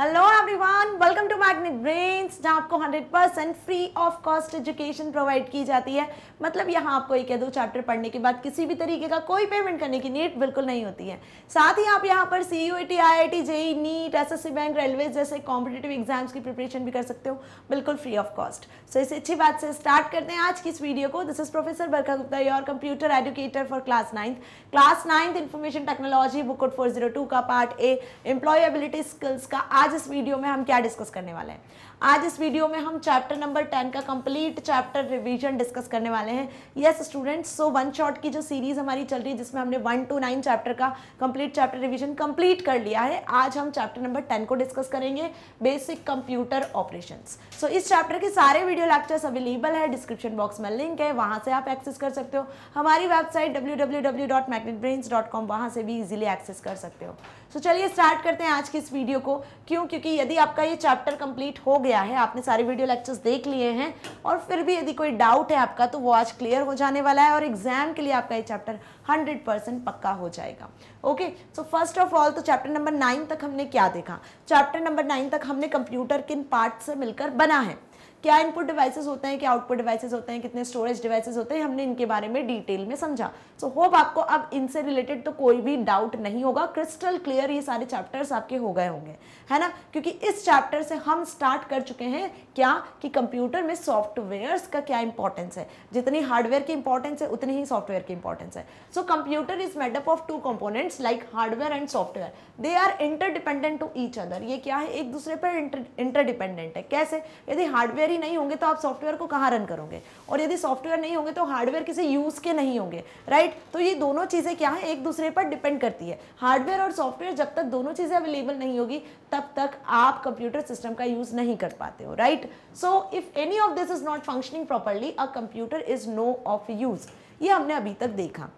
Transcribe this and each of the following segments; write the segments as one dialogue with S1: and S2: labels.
S1: Hello everyone welcome to magnet brains जहाँ आपको 100 percent free of cost education provide की जाती है मतलब यहाँ आपको एक या दो चैप्टर पढ़ने के बाद किसी भी तरीके का कोई पेमेंट करने की नीड बिल्कुल नहीं होती है साथ ही आप यहाँ पर C U T I I T JEE NEET S S C bank railway जैसे कॉम्पिटेटिव एग्जाम्स की प्रिपरेशन भी कर सकते हो बिल्कुल फ्री ऑफ कॉस्ट सो इस अच्छी बात से स्टार्ट करते हैं आज की इस वीडियो को this is professor Barkha Gupta your computer educator for class ninth class ninth information technology book four zero two का पार्ट ए एम्प्लॉयबिलिटी स्किल्स का आज आज इस वीडियो में हम क्या डिस्कस करने वाले हैं आज इस वीडियो में हम चैप्टर नंबर टेन का कंप्लीट चैप्टर रिवीजन डिस्कस करने वाले हैं yes students so one shot की जो सीरीज हमारी चल रही है जिसमें हमने वन टू नाइन चैप्टर का कंप्लीट चैप्टर रिवीजन कंप्लीट कर लिया है आज हम चैप्टर नंबर टेन को डिस्कस करेंगे बेसिक कंप्यूटर ऑपरेशन सो इस चैप्टर के सारे वीडियो लेक्चर्स अवेलेबल है डिस्क्रिप्शन बॉक्स में लिंक है वहाँ से आप एक्सेस कर सकते हो हमारी वेबसाइट डब्ल्यू वहाँ से भी ईजिली एक्सेस कर सकते हो सो so, चलिए स्टार्ट करते हैं आज की इस वीडियो को क्यों क्योंकि यदि आपका ये चैप्टर कंप्लीट हो गया है आपने सारे वीडियो लेक्चर्स देख लिए हैं और फिर भी यदि कोई डाउट है आपका तो वो आज क्लियर हो जाने वाला है और एग्जाम के लिए आपका ये चैप्टर 100% परसेंट पक्का हो जाएगा okay so first of all तो चैप्टर नंबर नाइन तक हमने क्या देखा चैप्टर नंबर नाइन तक हमने कंप्यूटर किन पार्ट से मिलकर बना है क्या इनपुट डिवाइसेस होते हैं क्या आउटपुट डिवाइसेस होते हैं कितने स्टोरेज डिवाइसेस होते हैं हमने इनके बारे में डिटेल में समझा सो so, होप आपको अब इनसे रिलेटेड तो कोई भी डाउट नहीं होगा क्रिस्टल क्लियर ये सारे चैप्टर्स आपके हो गए होंगे है ना क्योंकि इस चैप्टर से हम स्टार्ट कर चुके हैं क्या कि कंप्यूटर में सॉफ्टवेयर का क्या इंपॉर्टेंस है जितनी हार्डवेयर की इंपॉर्टेंस है उतनी ही सॉफ्टवेयर की इंपॉर्टेंस है so computer is made up of two components like hardware and software they are interdependent to each other ये क्या है एक दूसरे पर इंटरडिपेंडेंट है कैसे यदि हार्डवेयर ही नहीं होंगे तो आप सॉफ्टवेयर को कहाँ रन करोगे और यदि सॉफ्टवेयर नहीं होंगे तो हार्डवेयर किसी यूज़ के नहीं होंगे राइट तो ये दोनों चीज़ें क्या है एक दूसरे पर डिपेंड करती है हार्डवेयर और सॉफ्टवेयर जब तक दोनों चीज़ें अवेलेबल नहीं होगी तब तक आप कंप्यूटर सिस्टम का यूज़ नहीं कर पाते हो right so if any of this is not functioning properly a computer is no of use ये हमने अभी तक देखा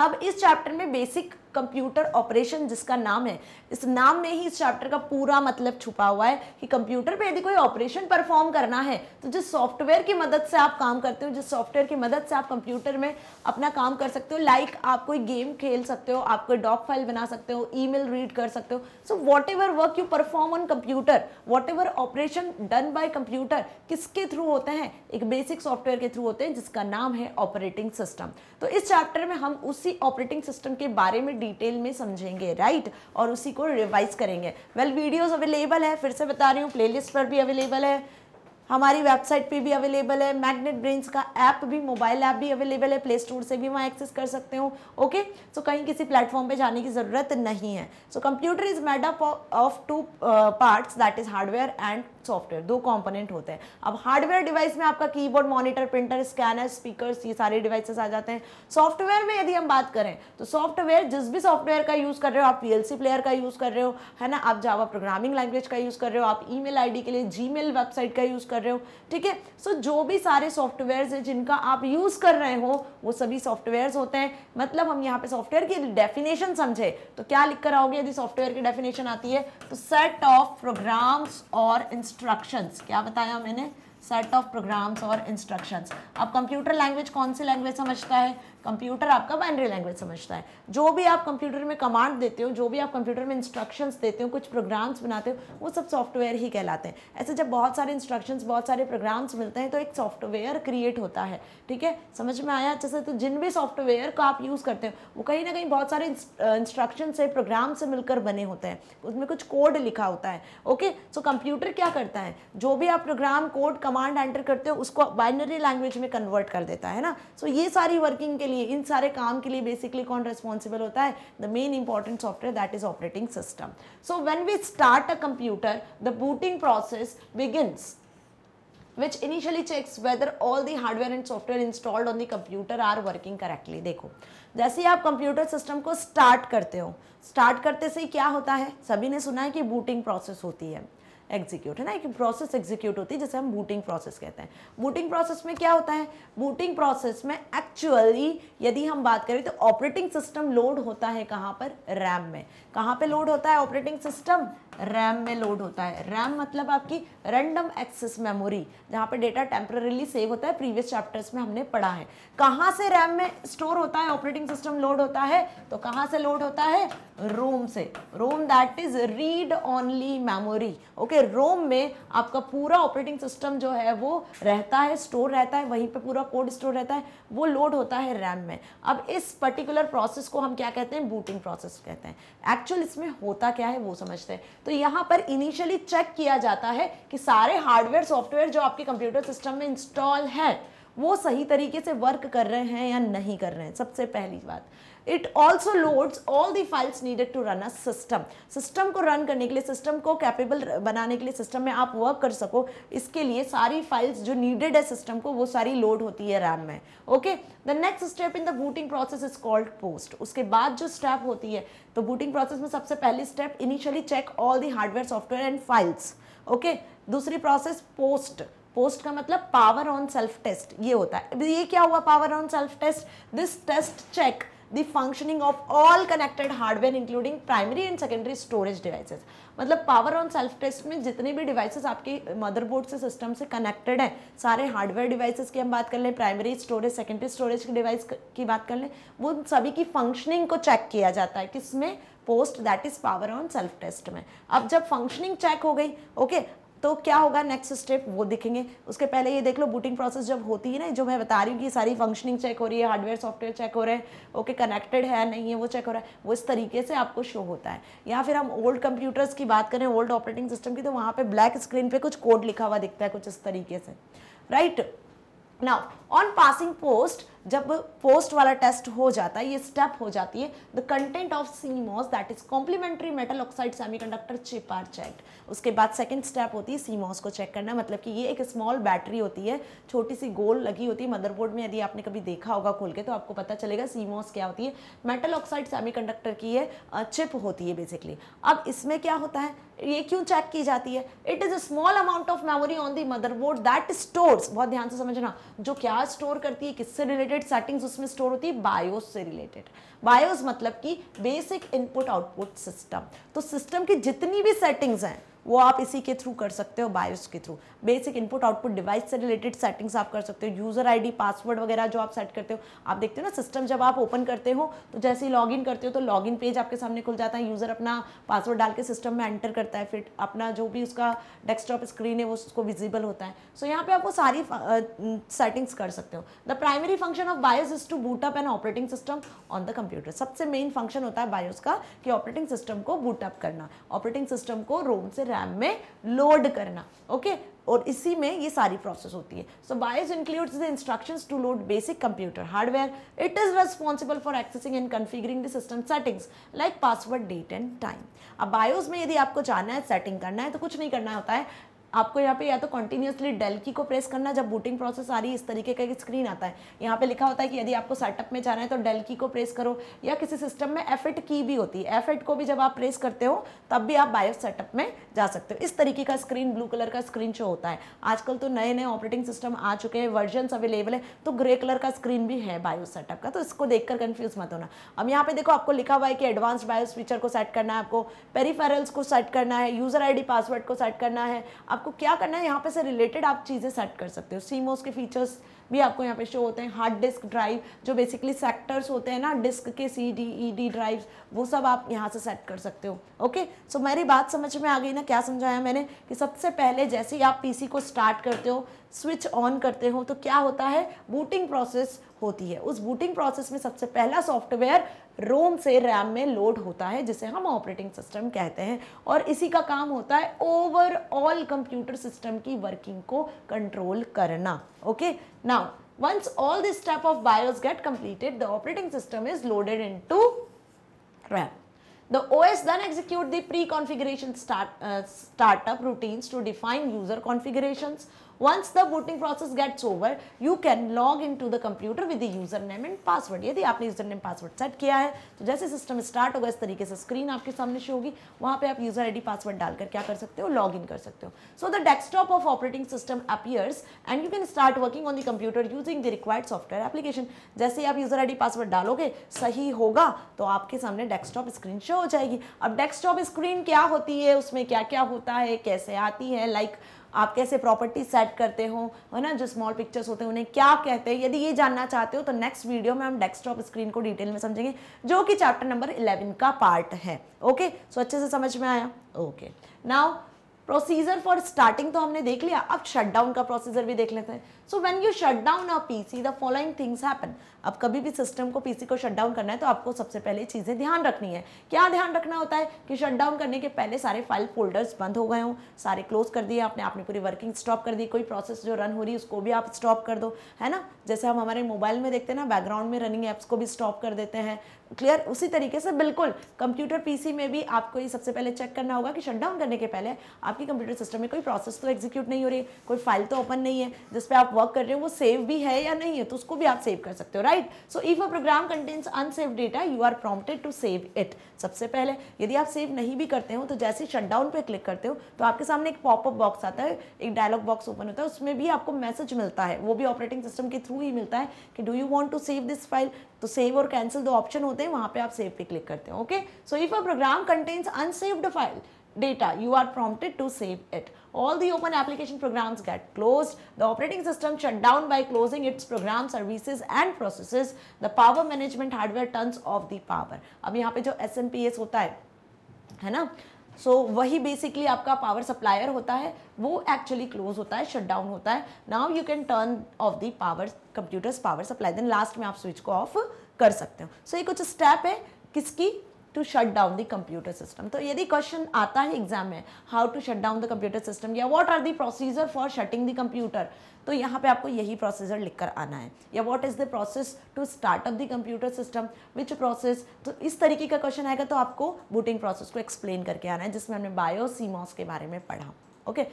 S1: अब इस चैप्टर में बेसिक कंप्यूटर ऑपरेशन जिसका नाम है इस नाम में ही इस चैप्टर का पूरा मतलब छुपा हुआ है कि कंप्यूटर पे यदि कोई ऑपरेशन परफॉर्म करना है तो जिस सॉफ्टवेयर की मदद से आप काम करते हो जिस सॉफ्टवेयर की मदद से आप कंप्यूटर में अपना काम कर सकते हो लाइक like आप कोई गेम खेल सकते हो आप कोई डॉक फाइल बना सकते हो ई रीड कर सकते हो so whatever work you perform on computer whatever operation done by computer किसके थ्रू होते हैं एक बेसिक सॉफ्टवेयर के थ्रू होते हैं जिसका नाम है ऑपरेटिंग सिस्टम तो इस चैप्टर में हम उसी ऑपरेटिंग सिस्टम के बारे में डिटेल में समझेंगे राइट और उसी को रिवाइज करेंगे वेल well, वीडियोस अवेलेबल है फिर से बता रही हूँ प्लेलिस्ट पर भी अवेलेबल है हमारी वेबसाइट पे भी अवेलेबल है मैग्नेट ब्रेन्स का ऐप भी मोबाइल ऐप भी अवेलेबल है प्ले स्टोर से भी वहाँ एक्सेस कर सकते हो ओके सो कहीं किसी प्लेटफॉर्म पे जाने की ज़रूरत नहीं है so computer is made up of two parts that is hardware and software दो कंपोनेंट होते हैं अब हार्डवेयर डिवाइस में आपका keyboard monitor printer scanner speakers ये सारे डिवाइसेस आ जाते हैं सॉफ्टवेयर में यदि हम बात करें तो सॉफ्टवेयर जिस भी सॉफ्टवेयर का यूज़ कर रहे हो आप पी प्लेयर का यूज़ कर रहे हो है ना आप जावा प्रोग्रामिंग लैंग्वेज का यूज़ कर रहे हो आप ई मेल के लिए जी वेबसाइट का यूज़ कर रहे हो ठीक है सो जो भी सारे सॉफ्टवेयर हैं जिनका आप यूज़ कर रहे हो वो सभी सॉफ्टवेयर होते हैं मतलब हम यहाँ पे सॉफ्टवेयर की डेफिनेशन समझे तो क्या लिख कर आओगे यदि सॉफ्टवेयर की डेफिनेशन आती है तो सेट ऑफ प्रोग्राम्स और इंस्ट्रूमेंट इंस्ट्रक्शंस क्या बताया मैंने सेट ऑफ प्रोग्राम्स और इंस्ट्रक्शंस अब कंप्यूटर लैंग्वेज कौन सी लैंग्वेज समझता है कंप्यूटर आपका बाइनरी लैंग्वेज समझता है जो भी आप कंप्यूटर में कमांड देते हो जो भी आप कंप्यूटर में इंस्ट्रक्शंस देते हो कुछ प्रोग्राम्स बनाते हो वो सब सॉफ्टवेयर ही कहलाते हैं ऐसे जब बहुत सारे इंस्ट्रक्शंस बहुत सारे प्रोग्राम्स मिलते हैं तो एक सॉफ्टवेयर क्रिएट होता है ठीक है समझ में आया अच्छे से तो जिन भी सॉफ्टवेयर का आप यूज़ करते हो वो कहीं ना कहीं बहुत सारे इंस्ट्रक्शन से प्रोग्राम से मिलकर बने होते हैं उसमें कुछ कोड लिखा होता है ओके सो कंप्यूटर क्या करता है जो भी आप प्रोग्राम कोड कमांड एंटर करते हो उसको बाइनरी लैंग्वेज में कन्वर्ट कर देता है ना सो ये सारी वर्किंग के लिए इन सारे काम के लिए बेसिकली कौन रेस्पॉन्सिबल होता है the main important software that is operating system so when we start a computer the booting process begins which initially checks whether all the hardware and software installed on the computer are working correctly देखो जैसे ही आप computer system को start करते हो start करते से ही क्या होता है सभी ने सुना है कि बूटिंग प्रोसेस होती है एग्जीक्यूट है ना एक प्रोसेस एग्जीक्यूट होती है जैसे हम बूटिंग प्रोसेस कहते हैं बूटिंग प्रोसेस में क्या होता है बूटिंग प्रोसेस में एक्चुअली यदि हम बात करें तो ऑपरेटिंग सिस्टम लोड होता है कहाँ पर रैम में कहाँ पे लोड होता है ऑपरेटिंग सिस्टम रैम में लोड होता है रैम मतलब आपकी रैंडम एक्सेस मेमोरी जहाँ पे डेटा टेम्पररीली सेव होता है प्रीवियस चैप्टर्स में हमने पढ़ा है कहाँ से रैम में स्टोर होता है ऑपरेटिंग सिस्टम लोड होता है तो कहाँ से लोड होता है रोम से ROM that is read only memory okay ROM में आपका पूरा ऑपरेटिंग सिस्टम जो है वो रहता है स्टोर रहता है वहीं पे पूरा कोड स्टोर रहता है वो लोड होता है रैम में अब इस पर्टिकुलर प्रोसेस को हम क्या कहते हैं बूटिंग प्रोसेस कहते हैं एक्चुअल इसमें होता क्या है वो समझते हैं तो यहाँ पर इनिशियली चेक किया जाता है कि सारे हार्डवेयर सॉफ्टवेयर जो आपके कंप्यूटर सिस्टम में इंस्टॉल है वो सही तरीके से वर्क कर रहे हैं या नहीं कर रहे हैं सबसे पहली बात it also loads all the files needed to run a system system को रन करने के लिए सिस्टम को कैपेबल बनाने के लिए सिस्टम में आप वर्क कर सको इसके लिए सारी फाइल्स जो नीडेड है सिस्टम को वो सारी लोड होती है रैम में okay the next step in the booting process is called POST उसके बाद जो स्टेप होती है तो बूटिंग प्रोसेस में सबसे पहली step initially check all the hardware software and files okay दूसरी प्रोसेस पोस्ट पोस्ट का मतलब पावर ऑन सेल्फ टेस्ट ये होता है ये क्या हुआ power on self test this test check the functioning of all connected hardware including primary and secondary storage devices मतलब पावर ऑन सेल्फ टेस्ट में जितने भी डिवाइसेस आपके मदरबोर्ड से सिस्टम से कनेक्टेड है सारे हार्डवेयर डिवाइसेस की हम बात कर लें प्राइमरी स्टोरेज सेकेंडरी स्टोरेज की डिवाइस की बात कर लें वो सभी की फंक्शनिंग को चेक किया जाता है किसमें POST that is power on self test में अब जब फंक्शनिंग चेक हो गई ओके तो क्या होगा नेक्स्ट स्टेप वो दिखेंगे उसके पहले ये देख लो बूटिंग प्रोसेस जब होती है ना जो मैं बता रही हूँ कि सारी फंक्शनिंग चेक हो रही है हार्डवेयर सॉफ्टवेयर चेक हो रहे हैं ओके कनेक्टेड है नहीं है वो चेक हो रहा है वो इस तरीके से आपको शो होता है या फिर हम ओल्ड कंप्यूटर्स की बात करें ओल्ड ऑपरेटिंग सिस्टम की तो वहाँ पर ब्लैक स्क्रीन पर कुछ कोड लिखा हुआ दिखता है कुछ इस तरीके से right now on passing POST जब पोस्ट वाला टेस्ट हो जाता है ये स्टेप हो जाती है the content of CMOS that is complementary metal oxide semiconductor chip are checked उसके बाद सेकेंड स्टेप होती है सीमॉस को चेक करना मतलब कि ये एक स्मॉल बैटरी होती है छोटी सी गोल लगी होती है मदरबोर्ड में यदि आपने कभी देखा होगा खोल के तो आपको पता चलेगा सीमोस क्या होती है मेटल ऑक्साइड कंडक्टर की ये चिप होती है बेसिकली अब इसमें क्या होता है ये क्यों चेक की जाती है it is a small amount of memory on the motherboard that stores बहुत ध्यान से समझना जो क्या स्टोर करती है किससे रिलेटेड कॉर्पोरेट सेटिंग्स उसमें स्टोर होती है बायोस से रिलेटेड बायोस मतलब कि बेसिक इनपुट आउटपुट सिस्टम तो सिस्टम की जितनी भी सेटिंग्स हैं वो आप इसी के थ्रू कर सकते हो बायोस के through basic input output device से रिलेटेड सेटिंग्स आप कर सकते हो यूज़र आईडी पासवर्ड वगैरह जो आप सेट करते हो आप देखते हो ना सिस्टम जब आप ओपन करते हो तो जैसे ही लॉगिन करते हो तो लॉगिन पेज आपके सामने खुल जाता है यूज़र अपना पासवर्ड डाल के सिस्टम में एंटर करता है फिर अपना जो भी उसका डेस्कटॉप स्क्रीन है वो उसको विजिबल होता है सो so, यहाँ पे आप वो सारी सेटिंग्स कर सकते हो the primary function of BIOS is to boot up and an operating system on the computer सबसे मेन फंक्शन होता है बायोस का कि ऑपरेटिंग सिस्टम को बूटअप करना ऑपरेटिंग सिस्टम को रोम से रैम में लोड करना ओके okay? और इसी में ये सारी प्रोसेस होती है so BIOS includes the instructions to load basic computer hardware it is responsible for accessing and configuring the system settings like password date and time अब बायोस में यदि आपको जाना है सेटिंग करना है तो कुछ नहीं करना होता है आपको यहाँ पे या तो कंटिन्यूसली डेल की को प्रेस करना जब बूटिंग प्रोसेस आ रही है इस तरीके का एक स्क्रीन आता है यहाँ पे लिखा होता है कि यदि आपको सेटअप में जाना है तो डेल की को प्रेस करो या किसी सिस्टम में एफ की भी होती है एफ को भी जब आप प्रेस करते हो तब भी आप बायोस सेटअप में जा सकते हो इस तरीके का स्क्रीन ब्लू कलर का स्क्रीन शो होता है आजकल तो नए नए ऑपरेटिंग सिस्टम आ चुके हैं वर्जन अवेलेबल है तो ग्रे कलर का स्क्रीन भी है बायोस सेटअप का तो इसको देखकर कन्फ्यूज मत होना अब यहाँ पे देखो आपको लिखा हुआ है कि एडवांस बायोस फीचर को सेट करना है आपको पेरीफेरल्स को सेट करना है यूजर डी पासवर्ड को सेट करना है आपको क्या करना है यहाँ पे से रिलेटेड आप चीज़ें सेट कर सकते हो सीमोस के फीचर्स भी आपको यहाँ पे शो होते हैं हार्ड डिस्क ड्राइव जो बेसिकली सेक्टर्स होते हैं ना डिस्क के C D E D drive वो सब आप यहाँ से सेट कर सकते हो ओके सो so, मेरी बात समझ में आ गई ना क्या समझाया मैंने कि सबसे पहले जैसे ही आप पीसी को स्टार्ट करते हो स्विच ऑन करते हो तो क्या होता है बूटिंग प्रोसेस होती है उस बूटिंग प्रोसेस में सबसे पहला सॉफ्टवेयर रोम से रैम में लोड होता है जिसे हम ऑपरेटिंग सिस्टम कहते हैं और इसी का काम होता है ओवरऑल कंप्यूटर सिस्टम की वर्किंग को कंट्रोल करना okay now once all this step of BIOS get completed the operating system is loaded in RAM The OS then execute the pre-configuration start uh, startup routines to define user once the voting process gets over you can log into the computer with the username and password यदि आपने user name password set किया है तो जैसे system start होगा इस तरीके से स्क्रीन आपके सामने शो होगी वहाँ पर आप यूजर आई डी पासवर्ड डालकर क्या कर सकते हो लॉग इन कर सकते हो so the desktop of operating system appears and you can start working on the computer using the required software application जैसे आप यूजर आई डी पासवर्ड डालोगे सही होगा तो आपके सामने डेस्कटॉप स्क्रीन शो हो जाएगी अब डेस्कटॉप स्क्रीन क्या होती है उसमें क्या क्या होता है कैसे आती है लाइक like, आप कैसे प्रॉपर्टी सेट करते हो है ना जो स्मॉल पिक्चर्स होते हैं उन्हें क्या कहते हैं यदि ये जानना चाहते हो तो नेक्स्ट वीडियो में हम डेस्कटॉप स्क्रीन को डिटेल में समझेंगे जो कि चैप्टर नंबर इलेवन का पार्ट है ओके सो अच्छे से समझ में आया okay now procedure for starting तो हमने देख लिया अब शटडाउन का प्रोसीजर भी देख लेते हैं so when you shut down a PC the following things happen अब कभी भी सिस्टम को पीसी को शट डाउन करना है तो आपको सबसे पहले चीज़ें ध्यान रखनी है क्या ध्यान रखना होता है कि शट डाउन करने के पहले सारे फाइल फोल्डर्स बंद हो गए हों सारे क्लोज कर दिए आपने आपने पूरी वर्किंग स्टॉप कर दी कोई प्रोसेस जो रन हो रही है उसको भी आप स्टॉप कर दो है ना जैसे हम हमारे मोबाइल में देखते हैं ना बैकग्राउंड में रनिंग ऐप्स को भी स्टॉप कर देते हैं क्लियर उसी तरीके से बिल्कुल कंप्यूटर पीसी में भी आपको ये सबसे पहले चेक करना होगा कि शटडाउन करने के पहले आपकी कंप्यूटर सिस्टम में कोई प्रोसेस तो एग्जीक्यूट नहीं हो रही कोई फाइल तो ओपन नहीं है जिस पर आप वर्क कर रहे हो वो सेव भी है या नहीं है तो उसको भी आप सेव कर सकते हो right right so if a program contains unsave data you are prompted to save it सबसे पहले यदि आप सेव नहीं भी करते हो तो जैसे शटडाउन पे क्लिक करते हो तो आपके सामने एक पॉपअप बॉक्स आता है एक डायलॉग बॉक्स ओपन होता है उसमें भी आपको मैसेज मिलता है वो भी ऑपरेटिंग सिस्टम के थ्रू ही मिलता है कि do you want to save this file तो सेव और कैंसिल दो ऑप्शन होते हैं वहाँ पर आप सेव पे क्लिक करते हो okay so if a program contains unsaved file data you are prompted to save it all the open application programs get closed. The operating system shut down by closing its program services and processes. The power management hardware turns off the power. ab yahan pe jo S hota hai hai na so so, वही basically आपका power supplier होता है वो actually close होता है shut down होता है now you can turn off the power computers power supply then last में आप स्विच को ऑफ कर सकते हो सो so, ये कुछ स्टेप है किसकी to shut down the computer system तो यदि क्वेश्चन आता है एग्जाम में how to shut down the computer system या what are the procedure for shutting the computer तो यहाँ पे आपको यही प्रोसीजर लिखकर आना है या what is the process to startup the computer system which process तो इस तरीके का क्वेश्चन आएगा तो आपको बूटिंग प्रोसेस को एक्सप्लेन करके आना है जिसमें हमने बायो सीमॉस के बारे में पढ़ा ओके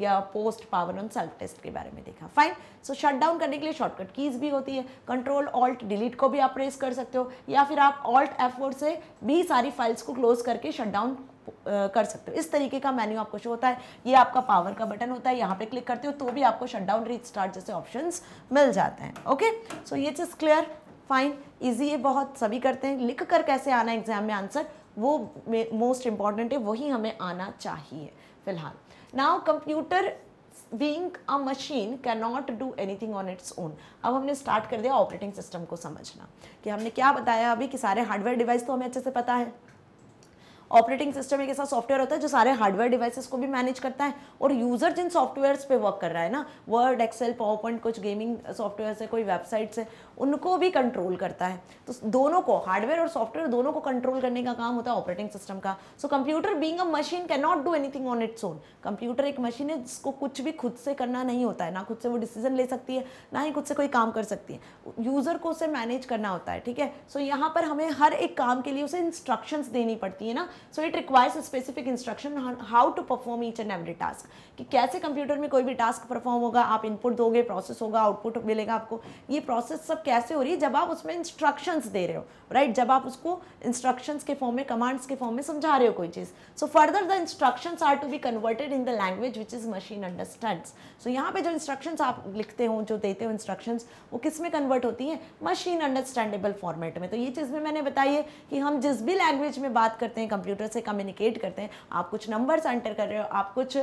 S1: या POST power on self test के बारे में देखा फाइन सो शट डाउन करने के लिए शॉर्टकट कीज भी होती है कंट्रोल ऑल्ट डिलीट को भी आप प्रेस कर सकते हो या फिर आप ऑल्ट एफ से भी सारी फाइल्स को क्लोज करके शट डाउन कर सकते हो इस तरीके का मेन्यू आपको शो होता है ये आपका पावर का बटन होता है यहाँ पे क्लिक करते हो तो भी आपको शटडाउन रीस्टार्ट जैसे ऑप्शंस मिल जाते हैं ओके सो ये चीज़ क्लियर फाइन इजी है बहुत सभी करते हैं लिख कर कैसे आना एग्जाम में आंसर वो मोस्ट इंपॉर्टेंट है वही हमें आना चाहिए फिलहाल now computer being a machine can not do anything on its own अब हमने स्टार्ट कर दिया ऑपरेटिंग सिस्टम को समझना कि हमने क्या बताया अभी कि सारे हार्डवेयर डिवाइस तो हमें अच्छे से पता है ऑपरेटिंग सिस्टम एक ऐसा सॉफ्टवेयर होता है जो सारे हार्डवेयर डिवाइसेस को भी मैनेज करता है और यूज़र जिन सॉफ्टवेयर्स पे वर्क कर रहा है ना वर्ड एक्सेल पावर पॉइंट कुछ गेमिंग सॉफ्टवेयर से कोई वेबसाइट से उनको भी कंट्रोल करता है तो दोनों को हार्डवेयर और सॉफ्टवेयर दोनों को कंट्रोल करने का काम होता है ऑपरेटिंग सिस्टम का so computer being a machine can not do anything on its own computer एक मशीन है जिसको कुछ भी खुद से करना नहीं होता है ना खुद से वो डिसीजन ले सकती है ना ही खुद से कोई काम कर सकती है यूज़र को उसे मैनेज करना होता है ठीक है सो so, यहाँ पर हमें हर एक काम के लिए उसे इंस्ट्रक्शंस देनी पड़ती है ना so it requires a specific instruction how to perform each and every task कि कैसे कंप्यूटर में कोई भी टास्क परफॉर्म होगा आप इनपुट दोगे प्रोसेस होगा आउटपुट मिलेगा आपको ये प्रोसेस सब कैसे हो रही है जब आप उसमें इंस्ट्रक्शंस दे रहे हो राइट right? जब आप उसको इंस्ट्रक्शंस के फॉर्म में कमांड्स के फॉर्म में समझा रहे हो कोई चीज़ so further the instructions are to be converted in the language which is machine understand so यहाँ पे जो इंस्ट्रक्शंस आप लिखते हो जो देते हो इंस्ट्रक्शंस वो किस में कन्वर्ट होती हैं मशीन अंडरस्टैंडेबल फॉर्मेट में तो ये चीज़ में मैंने बताई है कि हम जिस भी लैंग्वेज में बात करते हैं कंप्यूटर कंप्यूटर से कम्युनिकेट करते हैं आप कुछ नंबर्स एंटर कर रहे हो आप कुछ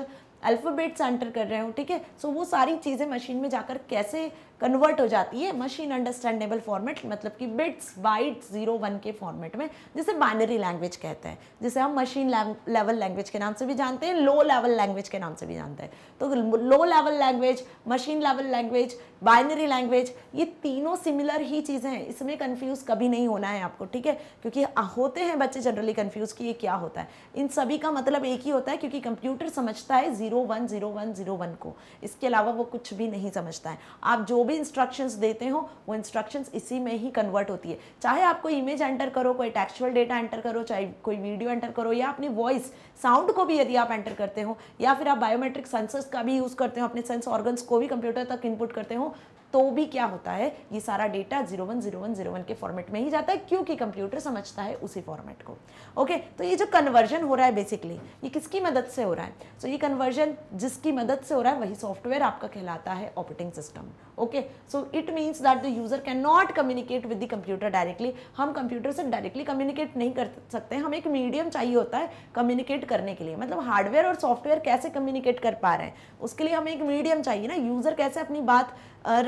S1: अल्फ़ाबेट्स एंटर कर रहे हो ठीक है सो वो सारी चीज़ें मशीन में जाकर कैसे कन्वर्ट हो जाती है मशीन अंडरस्टैंडेबल फॉर्मेट मतलब कि बिट्स वाइट जीरो वन के फॉर्मेट में जिसे बाइनरी लैंग्वेज कहते हैं जिसे हम मशीन लेवल लैंग्वेज के नाम से भी जानते हैं लो लेवल लैंग्वेज के नाम से भी जानते हैं तो low level language machine level language binary language ये तीनों सिमिलर ही चीज़ें हैं इसमें कन्फ्यूज़ कभी नहीं होना है आपको ठीक है क्योंकि होते हैं बच्चे जनरली कन्फ्यूज़ कि ये क्या होता है इन सभी का मतलब एक ही होता है क्योंकि कंप्यूटर समझता है zero zero one zero one zero one को इसके अलावा वो कुछ भी नहीं समझता है आप जो भी इंस्ट्रक्शंस देते हो वो इंस्ट्रक्शंस इसी में ही कन्वर्ट होती है चाहे आप कोई इमेज एंटर करो कोई टेक्चुअल डेटा एंटर करो चाहे कोई वीडियो एंटर करो या अपनी वॉइस साउंड को भी यदि आप एंटर करते हो या फिर आप बायोमेट्रिक सेंसर्स का भी यूज़ करते हो अपने सेंस ऑर्गन्स को भी कंप्यूटर तक इनपुट करते हो तो भी क्या होता है ये सारा data zero one zero one zero one के फॉर्मेट में ही जाता है क्योंकि कंप्यूटर समझता है उसी फॉर्मेट को ओके तो ये जो कन्वर्जन हो रहा है बेसिकली ये किसकी मदद से हो रहा है तो so, ये कन्वर्जन जिसकी मदद से हो रहा है वही सॉफ्टवेयर आपका कहलाता है operating system okay so it means that the user can not communicate with the computer directly हम कंप्यूटर से डायरेक्टली कम्युनिकेट नहीं कर सकते हम एक मीडियम चाहिए होता है कम्युनिकेट करने के लिए मतलब हार्डवेयर और सॉफ्टवेयर कैसे कम्युनिकेट कर पा रहे हैं उसके लिए हमें एक मीडियम चाहिए ना यूज़र कैसे अपनी बात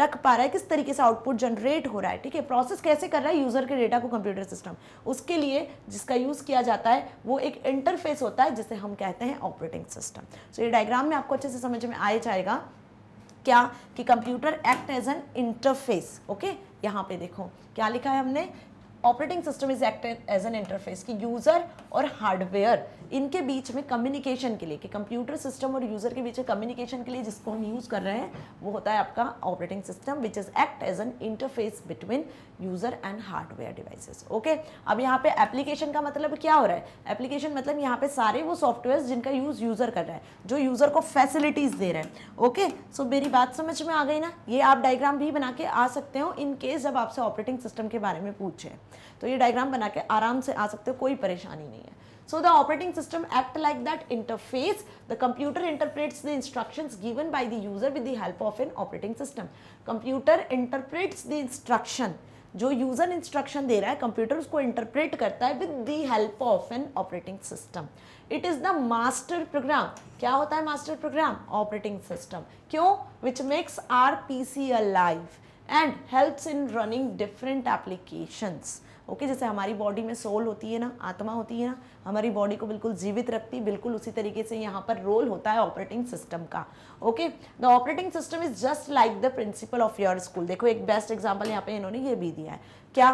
S1: रख पा रहा है किस तरीके से आउटपुट जनरेट हो रहा है ठीक है प्रोसेस कैसे कर रहा है यूज़र के डेटा को कंप्यूटर सिस्टम उसके लिए जिसका यूज़ किया जाता है वो एक इंटरफेस होता है जिसे हम कहते हैं ऑपरेटिंग सिस्टम सो ये डायग्राम में आपको अच्छे से समझ में आए जाएगा क्या कि computer act as an interface okay यहाँ पे देखो क्या लिखा है हमने operating system is act as an interface कि यूज़र और हार्डवेयर इनके बीच में कम्युनिकेशन के लिए कि कंप्यूटर सिस्टम और यूज़र के बीच में कम्युनिकेशन के लिए जिसको हम यूज़ कर रहे हैं वो होता है आपका operating system which is act as an interface between user and hardware devices okay अब यहाँ पे एप्लीकेशन का मतलब क्या हो रहा है एप्लीकेशन मतलब यहाँ पे सारे वो सॉफ्टवेयर जिनका यूज़ यूज़र कर रहा है जो यूज़र को फैसिलिटीज़ दे रहे हैं ओके सो मेरी बात समझ में आ गई ना ये आप डायग्राम भी बना के आ सकते हो इनकेस जब आपसे ऑपरेटिंग सिस्टम के बारे में पूछें तो ये डायग्राम बना के आराम से आ सकते हो कोई परेशानी नहीं है so the operating system act like that interface the computer interprets the instructions given by the user with the help of an operating system computer interprets the instruction जो यूज़र इंस्ट्रक्शन दे रहा है कंप्यूटर उसको interpret करता है with the help of an operating system it is the master program क्या होता है मास्टर प्रोग्राम ऑपरेटिंग सिस्टम क्यों which makes our P C a life and helps in running different applications okay जैसे हमारी body में soul होती है ना आत्मा होती है ना हमारी बॉडी को बिल्कुल जीवित रखती है बिल्कुल उसी तरीके से यहाँ पर रोल होता है ऑपरेटिंग सिस्टम का okay the operating system is just like the principal of your school देखो एक बेस्ट एग्जाम्पल यहाँ पे इन्होंने ये भी दिया है क्या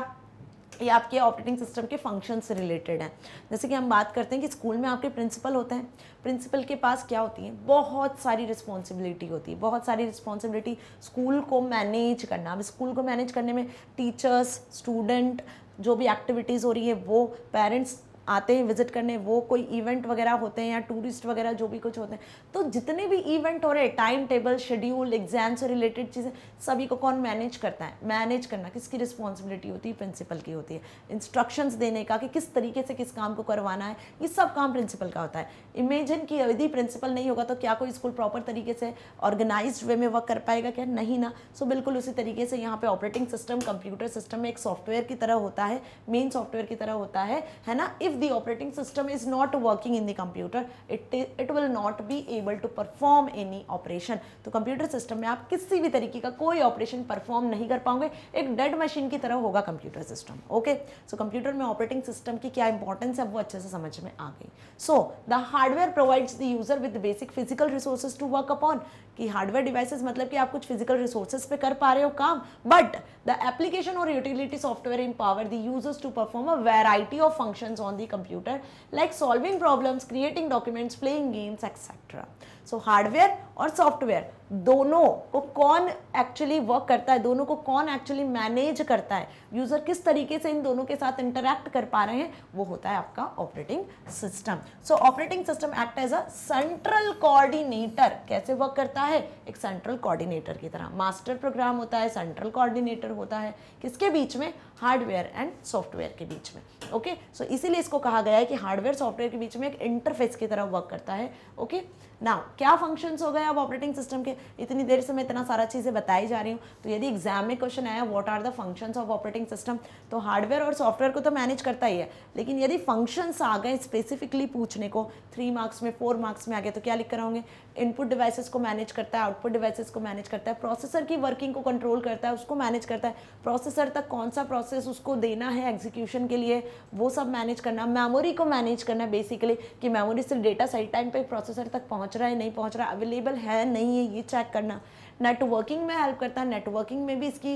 S1: ये आपके ऑपरेटिंग सिस्टम के फंक्शन से रिलेटेड है जैसे कि हम बात करते हैं कि स्कूल में आपके प्रिंसिपल होते हैं प्रिंसिपल के पास क्या होती है बहुत सारी रिस्पॉन्सिबिलिटी होती है बहुत सारी रिस्पॉन्सिबिलिटी स्कूल को मैनेज करना अब स्कूल को मैनेज करने में टीचर्स स्टूडेंट जो भी एक्टिविटीज़ हो रही है वो पेरेंट्स आते हैं विजिट करने वो कोई इवेंट वगैरह होते हैं या टूरिस्ट वगैरह जो भी कुछ होते हैं तो जितने भी इवेंट हो रहे हैं टाइम टेबल शेड्यूल एग्जाम से रिलेटेड चीज़ें सभी को कौन मैनेज करता है मैनेज करना किसकी रिस्पॉन्सिबिलिटी होती है प्रिंसिपल की होती है इंस्ट्रक्शंस देने का कि किस तरीके से किस काम को करवाना है ये सब काम प्रिंसिपल का होता है इमेजिन कि यदि प्रिंसिपल नहीं होगा तो क्या कोई स्कूल प्रॉपर तरीके से ऑर्गेनाइज वे में वर्क कर पाएगा क्या नहीं ना सो बिल्कुल उसी तरीके से यहाँ पे ऑपरेटिंग सिस्टम कंप्यूटर सिस्टम में एक सॉफ्टवेयर की तरह होता है मेन सॉफ्टवेयर की तरह होता है है ना if the operating system is not working in the computer it it will not be able to perform any operation तो computer system में आप किसी भी तरीके का कोई operation perform नहीं कर पाओगे एक dead machine की तरह होगा computer system okay so computer में operating system की क्या importance है वो अच्छे से समझ में आ गई so the hardware provides the user with the basic physical resources to work upon कि hardware devices मतलब कि आप कुछ physical resources पे कर पा रहे हो काम but the application or utility software empower the users to perform a variety of functions on the computer like solving problems, creating documents, playing games, etc. So hardware और सॉफ्टवेयर दोनों को कौन एक्चुअली वर्क करता है दोनों को कौन actually manage करता है यूज़र किस तरीके से इन दोनों के साथ इंटरेक्ट कर पा रहे हैं वो होता है आपका operating system so operating system act as a central coordinator कैसे वर्क करता है एक सेंट्रल कोऑर्डिनेटर की तरह मास्टर प्रोग्राम होता है सेंट्रल कोऑर्डिनेटर होता है किसके बीच में हार्डवेयर एंड सॉफ्टवेयर के बीच में ओके okay? सो so, इसीलिए इसको कहा गया है कि हार्डवेयर सॉफ्टवेयर के बीच में एक इंटरफेस की तरह वर्क करता है ओके okay? नाउ क्या फंक्शंस हो गए अब ऑपरेटिंग सिस्टम के इतनी देर से मैं इतना सारा चीज़ें बताई जा रही हूँ तो यदि एग्जाम में क्वेश्चन आया what are the functions of operating system तो हार्डवेयर और सॉफ्टवेयर को तो मैनेज करता ही है लेकिन यदि फंक्शंस आ गए स्पेसिफिकली पूछने को थ्री मार्क्स में फोर मार्क्स में आ गए तो क्या लिख कर होंगे इनपुट डिवाइसेस को मैनेज करता है आउटपुट डिवाइसेस को मैनेज करता है प्रोसेसर की वर्किंग को कंट्रोल करता है उसको मैनेज करता है प्रोसेसर तक कौन सा प्रोसेस उसको देना है एग्जीक्यूशन के लिए वो सब मैनेज करना मेमोरी को मैनेज करना बेसिकली कि मेमोरी से डेटा सही टाइम पर प्रोसेसर तक पहुँच रहा है नहीं पहुँच रहा अवेलेबल है नहीं है ये चेक करना नेटवर्किंग में हेल्प करता है नेटवर्किंग में भी इसकी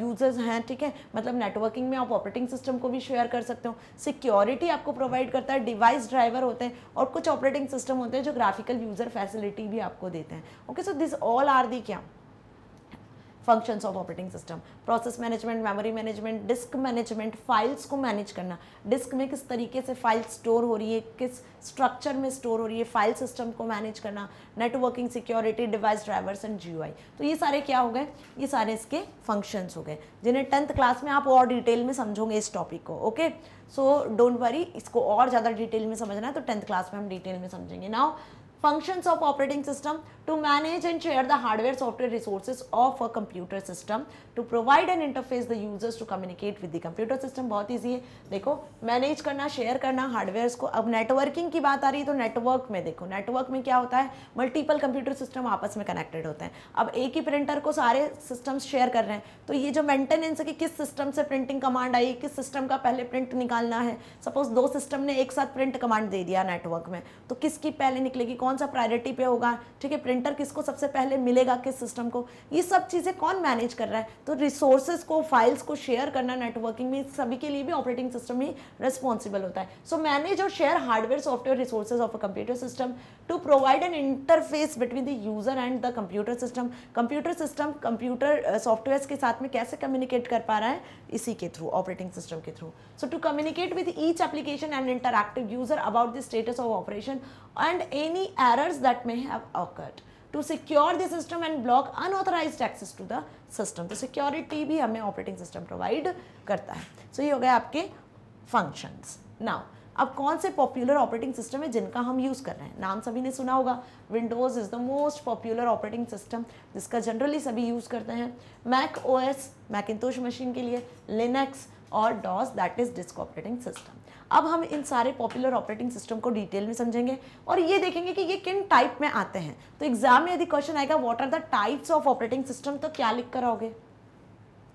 S1: यूज़र्स हैं ठीक है मतलब नेटवर्किंग में आप ऑपरेटिंग सिस्टम को भी शेयर कर सकते हो सिक्योरिटी आपको प्रोवाइड करता है डिवाइस ड्राइवर होते हैं और कुछ ऑपरेटिंग सिस्टम होते हैं जो ग्राफिकल यूज़र फैसिलिटी भी आपको देते हैं okay so this all are the क्या functions of operating system process management memory management disk management files को मैनेज करना डिस्क में किस तरीके से फाइल स्टोर हो रही है किस स्ट्रक्चर में स्टोर हो रही है फाइल सिस्टम को मैनेज करना networking security device drivers and जी तो ये सारे क्या हो गए ये सारे इसके फंक्शंस हो गए जिन्हें टेंथ क्लास में आप और डिटेल में समझोगे इस टॉपिक को ओके सो डोंट वरी इसको और ज़्यादा डिटेल में समझना है तो टेंथ क्लास में हम डिटेल में समझेंगे now functions of operating system to manage and share the hardware software resources of a computer system to provide an interface the users to communicate with the computer system बहुत easy है देखो manage करना share करना hardwares को अब networking की बात आ रही है तो नेटवर्क में देखो नेटवर्क में क्या होता है मल्टीपल कंप्यूटर सिस्टम आपस में कनेक्टेड होते हैं अब एक ही प्रिंटर को सारे सिस्टम शेयर कर रहे हैं तो ये जो मेंटेनेंस है कि किस सिस्टम से प्रिंटिंग कमांड आई किस सिस्टम का पहले प्रिंट निकालना है सपोज दो सिस्टम ने एक साथ प्रिंट कमांड दे दिया नेटवर्क में तो किसकी पहले निकलेगी कौन कौन सा प्रायोरिटी पे होगा ठीक है प्रिंटर किसको सबसे पहले मिलेगा किस सिस्टम को ये सब चीज़ें कौन मैनेज कर रहा है तो रिसोर्सेज को फाइल्स को शेयर करना नेटवर्किंग में सभी के लिए भी ऑपरेटिंग सिस्टम ही रिस्पॉन्सिबल होता है सो मैनेज और share hardware software resources of a computer system to provide an interface between the user and the computer system computer system computer software के साथ में कैसे कम्युनिकेट कर पा रहा है इसी के थ्रू ऑपरेटिंग सिस्टम के through so to communicate with each application and interactive user about the status of operation and any errors that may have occurred. To secure the system and block unauthorized access to the system. the security bhi hame operating system provide karta hai So ye ho gaya aapke functions. Now अब कौन से popular operating system है जिनका हम use कर रहे हैं नाम सभी ने सुना होगा Windows is the most popular operating system जिसका जनरली सभी यूज़ करते हैं Mac OS S Macintosh machine के लिए लिनक्स और DOS that is disk operating system अब हम इन सारे पॉपुलर ऑपरेटिंग सिस्टम को डिटेल में समझेंगे और ये देखेंगे कि ये किन टाइप में आते हैं तो एग्जाम में यदि क्वेश्चन आएगा what are the types of operating system तो क्या लिख कर आओगे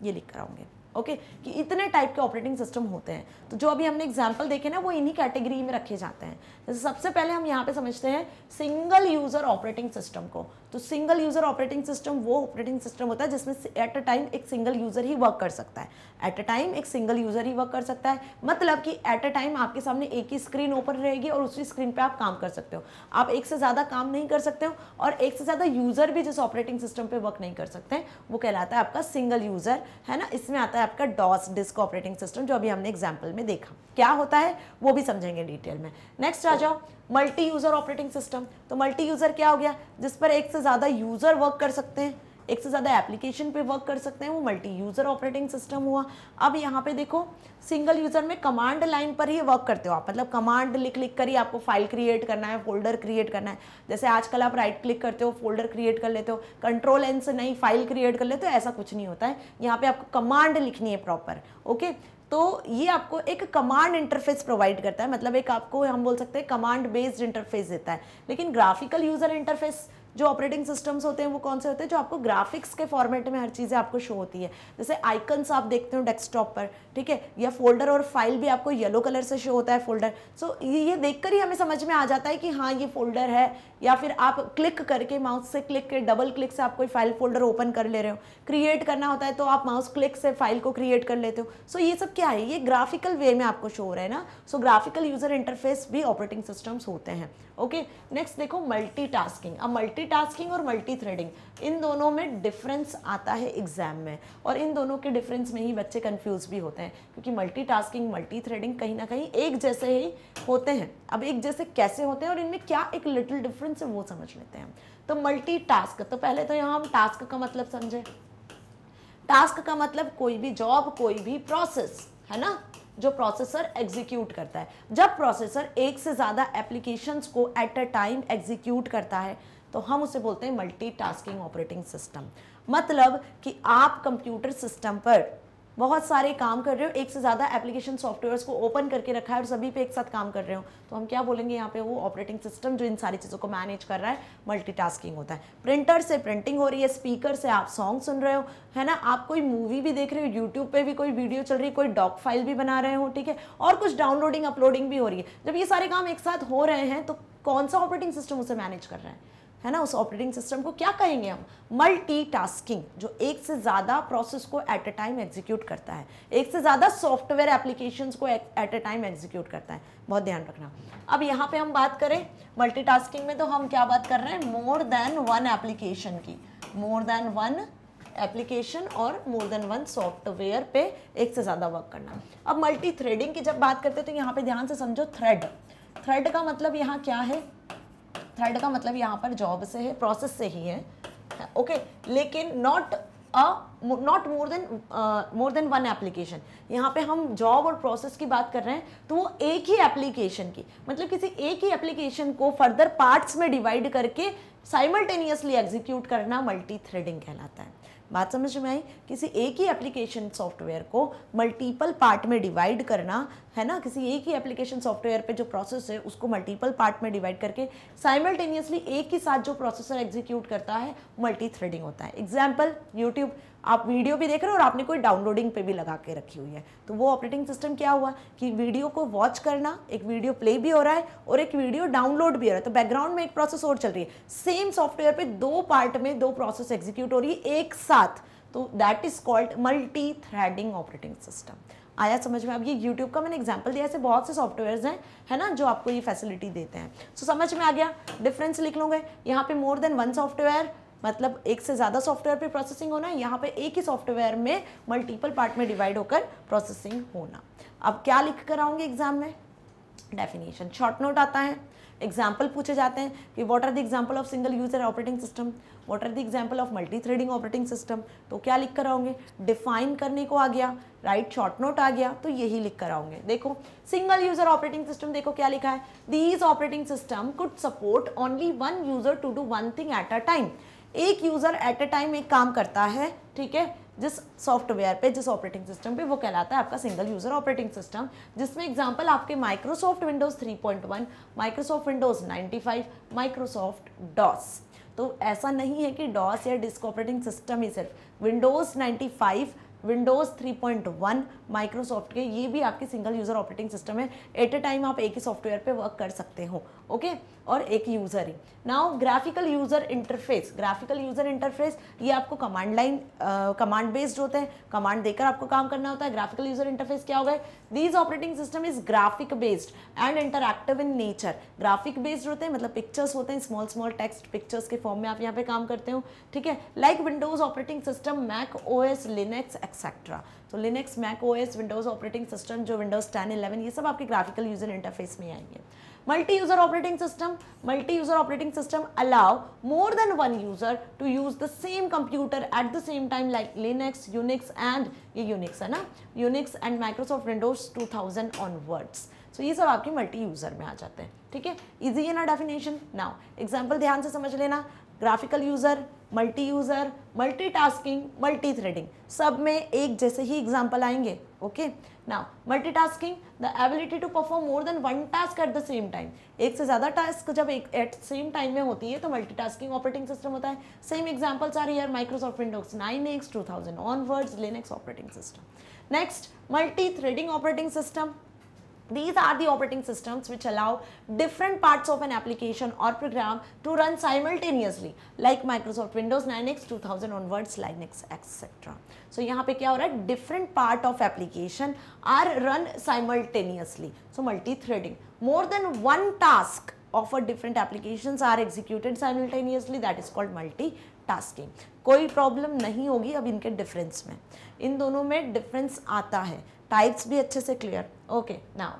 S1: ये लिख कर आओगे ओके okay? कि इतने टाइप के ऑपरेटिंग सिस्टम होते हैं तो जो अभी हमने एग्जाम्पल देखे ना वो इन्हीं कैटेगरी में रखे जाते हैं जैसे सबसे पहले हम यहाँ पे समझते हैं सिंगल यूज़र ऑपरेटिंग सिस्टम को तो सिंगल यूज़र ऑपरेटिंग सिस्टम वो ऑपरेटिंग सिस्टम होता है जिसमें एट अ टाइम एक सिंगल यूज़र ही वर्क कर सकता है एट अ टाइम एक सिंगल यूज़र ही वर्क कर सकता है मतलब कि एट अ टाइम आपके सामने एक ही स्क्रीन ओपन रहेगी और उसी स्क्रीन पर आप काम कर सकते हो आप एक से ज़्यादा काम नहीं कर सकते हो और एक से ज़्यादा यूज़र भी जिस ऑपरेटिंग सिस्टम पर वर्क नहीं कर सकते वो कहलाता है आपका सिंगल यूज़र है ना इसमें आता है आपका डॉस डिस्क ऑपरेटिंग सिस्टम जो अभी हमने एग्जाम्पल में देखा क्या होता है वो भी समझेंगे डिटेल में नेक्स्ट आ जाओ मल्टी यूज़र ऑपरेटिंग सिस्टम तो मल्टी यूज़र क्या हो गया जिस पर एक से ज़्यादा यूज़र वर्क कर सकते हैं एक से ज़्यादा एप्लीकेशन पे वर्क कर सकते हैं वो मल्टी यूज़र ऑपरेटिंग सिस्टम हुआ अब यहाँ पे देखो सिंगल यूज़र में कमांड लाइन पर ही वर्क करते हो आप मतलब कमांड लिख लिख कर ही आपको फाइल क्रिएट करना है फोल्डर क्रिएट करना है जैसे आजकल आप राइट क्लिक करते हो फोल्डर क्रिएट कर लेते हो कंट्रोल एन से नहीं फाइल क्रिएट कर लेते हो ऐसा कुछ नहीं होता है यहाँ पर आपको कमांड लिखनी है प्रॉपर ओके तो ये आपको एक कमांड इंटरफेस प्रोवाइड करता है मतलब एक आपको हम बोल सकते हैं कमांड बेस्ड इंटरफेस देता है लेकिन ग्राफिकल यूज़र इंटरफेस जो ऑपरेटिंग सिस्टम्स होते हैं वो कौन से होते हैं जो आपको ग्राफिक्स के फॉर्मेट में हर चीज़ें आपको शो होती है जैसे आइकन्स आप देखते हो डेस्कटॉप पर ठीक है या फोल्डर और फाइल भी आपको येलो कलर से शो होता है फोल्डर सो so, ये देखकर ही हमें समझ में आ जाता है कि हाँ ये फोल्डर है या फिर आप क्लिक करके माउस से क्लिक के डबल क्लिक से आप कोई फाइल फोल्डर ओपन कर ले रहे हो क्रिएट करना होता है तो आप माउस क्लिक से फाइल को क्रिएट कर लेते हो सो so, ये सब क्या है ये ग्राफिकल वे में आपको शो हो रहा है ना सो ग्राफिकल यूज़र इंटरफेस भी ऑपरेटिंग सिस्टम्स होते हैं ओके नेक्स्ट देखो मल्टी अब मल्टी और मल्टी थ्रेडिंग इन दोनों में डिफरेंस आता है एग्जाम में और इन दोनों के डिफरेंस में ही बच्चे कन्फ्यूज़ भी होते हैं हैं क्योंकि मल्टी टास्किंग मल्टी थ्रेडिंग कहीं ना कहीं एक जैसे ही होते हैं अब एक जैसे कैसे होते हैं और इनमें क्या एक लिटिल डिफरेंस है वो समझ लेते हैं तो मल्टी टास्क तो पहले तो यहाँ हम टास्क का मतलब समझे टास्क का मतलब कोई भी जॉब कोई भी प्रोसेस है ना जो प्रोसेसर एग्जीक्यूट करता है जब प्रोसेसर एक से ज़्यादा एप्लीकेशंस को एट अ टाइम एग्जीक्यूट करता है तो हम उसे बोलते हैं मल्टीटास्किंग ऑपरेटिंग सिस्टम मतलब कि आप कंप्यूटर सिस्टम पर बहुत सारे काम कर रहे हो एक से ज़्यादा एप्लीकेशन सॉफ्टवेयर्स को ओपन करके रखा है और सभी पे एक साथ काम कर रहे हो तो हम क्या बोलेंगे यहाँ पे वो ऑपरेटिंग सिस्टम जो इन सारी चीज़ों को मैनेज कर रहा है मल्टीटास्किंग होता है प्रिंटर से प्रिंटिंग हो रही है स्पीकर से आप सॉन्ग सुन रहे हो है ना आप कोई मूवी भी देख रहे हो यूट्यूब पर भी कोई वीडियो चल रही है कोई डॉक फाइल भी बना रहे हो ठीक है और कुछ डाउनलोडिंग अपलोडिंग भी हो रही है जब ये सारे काम एक साथ हो रहे हैं तो कौन सा ऑपरेटिंग सिस्टम उसे मैनेज कर रहा है है ना उस ऑपरेटिंग सिस्टम को क्या कहेंगे हम मल्टीटास्किंग जो एक से ज़्यादा प्रोसेस को एट अ टाइम एग्जीक्यूट करता है एक से ज़्यादा सॉफ्टवेयर एप्लीकेशंस को एट अ टाइम एग्जीक्यूट करता है बहुत ध्यान रखना अब यहाँ पे हम बात करें मल्टीटास्किंग में तो हम क्या बात कर रहे हैं मोर देन वन एप्लीकेशन की मोर देन वन एप्लीकेशन और मोर देन वन सॉफ्टवेयर पे एक से ज़्यादा वर्क करना अब मल्टी थ्रेडिंग की जब बात करते हैं तो यहाँ पे ध्यान से समझो थ्रेड थ्रेड का मतलब यहाँ क्या है थर्ड का मतलब यहाँ पर जॉब से है प्रोसेस से ही है ओके लेकिन not a not more than more than one application यहाँ पे हम जॉब और प्रोसेस की बात कर रहे हैं तो वो एक ही एप्लीकेशन की मतलब किसी एक ही एप्लीकेशन को फर्दर पार्ट्स में डिवाइड करके साइमल्टेनियसली एग्जीक्यूट करना मल्टी थ्रेडिंग कहलाता है बात समझ में आई किसी एक ही एप्लीकेशन सॉफ्टवेयर को मल्टीपल पार्ट में डिवाइड करना है ना किसी एक ही एप्लीकेशन सॉफ्टवेयर पे जो प्रोसेस है उसको मल्टीपल पार्ट में डिवाइड करके साइमल्टेनियसली एक ही साथ जो प्रोसेसर एग्जीक्यूट करता है मल्टी थ्रेडिंग होता है एग्जाम्पल यूट्यूब आप वीडियो भी देख रहे हो और आपने कोई डाउनलोडिंग पे भी लगा के रखी हुई है तो वो ऑपरेटिंग सिस्टम क्या हुआ कि वीडियो को वॉच करना एक वीडियो प्ले भी हो रहा है और एक वीडियो डाउनलोड भी हो रहा है तो बैकग्राउंड में एक प्रोसेस और चल रही है सेम सॉफ्टवेयर पे दो पार्ट में दो प्रोसेस एग्जीक्यूट हो रही है एक साथ तो that is called multi threading operating system आया समझ में अब ये यूट्यूब का मैंने एग्जाम्पल दिया ऐसे बहुत से सॉफ्टवेयर्स हैं है ना जो आपको ये फैसिलिटी देते हैं सो so, समझ में आ गया डिफरेंस लिख लोगे यहाँ पे मोर देन वन सॉफ्टवेयर मतलब एक से ज़्यादा सॉफ्टवेयर पे प्रोसेसिंग होना यहाँ पे एक ही सॉफ्टवेयर में मल्टीपल पार्ट में डिवाइड होकर प्रोसेसिंग होना अब क्या लिख कर आऊँगी एग्ज़ाम में डेफिनेशन शॉर्ट नोट आता है एग्जाम्पल पूछे जाते हैं कि what are the example of single user operating system what are the example of multi threading operating system तो क्या लिख कर आऊँगे डिफाइन करने को आ गया राइट शॉर्ट नोट आ गया तो यही लिख कर आऊँगे देखो सिंगल यूजर ऑपरेटिंग सिस्टम देखो क्या लिखा है these operating system could support only one user to do one thing at a time एक यूज़र एट अ टाइम एक काम करता है ठीक है जिस सॉफ्टवेयर पे जिस ऑपरेटिंग सिस्टम पे वो कहलाता है आपका सिंगल यूज़र ऑपरेटिंग सिस्टम जिसमें एग्जांपल आपके Microsoft Windows 3.1 Microsoft Windows 95 Microsoft DOS तो ऐसा नहीं है कि डॉस या डिस्क ऑपरेटिंग सिस्टम ही सिर्फ विंडोज़ 95 विंडोज़ 3.1 माइक्रोसॉफ्ट के ये भी आपकी सिंगल यूज़र ऑपरेटिंग सिस्टम है एट ए टाइम आप एक ही सॉफ्टवेयर पे वर्क कर सकते हो ओके और एक यूज़र ही now graphical user interface graphical user interface ये आपको कमांड लाइन कमांड बेस्ड होते हैं कमांड देकर आपको काम करना होता है ग्राफिकल यूज़र इंटरफेस क्या होगा these operating system is graphic based and interactive in nature graphic based होते हैं मतलब पिक्चर्स होते हैं स्मॉल स्मॉल टेक्स्ट पिक्चर्स के फॉर्म में आप यहाँ पे काम करते हो ठीक है like Windows operating system Mac O S Linux etcetera तो Linux Mac O S Windows operating system जो विंडोज़ टेन इलेवन ये सब आपके ग्राफिकल यूज़र इंटरफेस में आएंगे multi user operating system multi user operating system allow more than one user to use the same computer at the same time like Linux Unix and ये Unix है ना Unix and Microsoft Windows two thousand onwards so ये सब आपके multi user में आ जाते हैं ठीक है इजी है ना डेफिनेशन नाउ एग्जाम्पल ध्यान से समझ लेना graphical user multi user multitasking threading सब में एक जैसे ही एग्जाम्पल आएंगे okay now multitasking the ability to perform more than one task at the same time एक से ज़्यादा टास्क जब एक एट सेम टाइम में होती है तो मल्टीटास्किंग ऑपरेटिंग सिस्टम होता है सेम एग्जाम्पल्स आ रही है Microsoft Windows nine X two thousand onwards Linux operating system next multi threading operating system These are the operating systems which allow different parts of an application or program to run simultaneously like Microsoft Windows 9X, 2000 onwards, Linux, etc. So yahan pe kya ho raha है different part of application are run simultaneously. So multi-threading. More than one task of a different applications are executed simultaneously that is called multi multitasking. कोई problem नहीं होगी अब इनके difference में इन दोनों में difference आता है टाइप्स भी अच्छे से clear okay now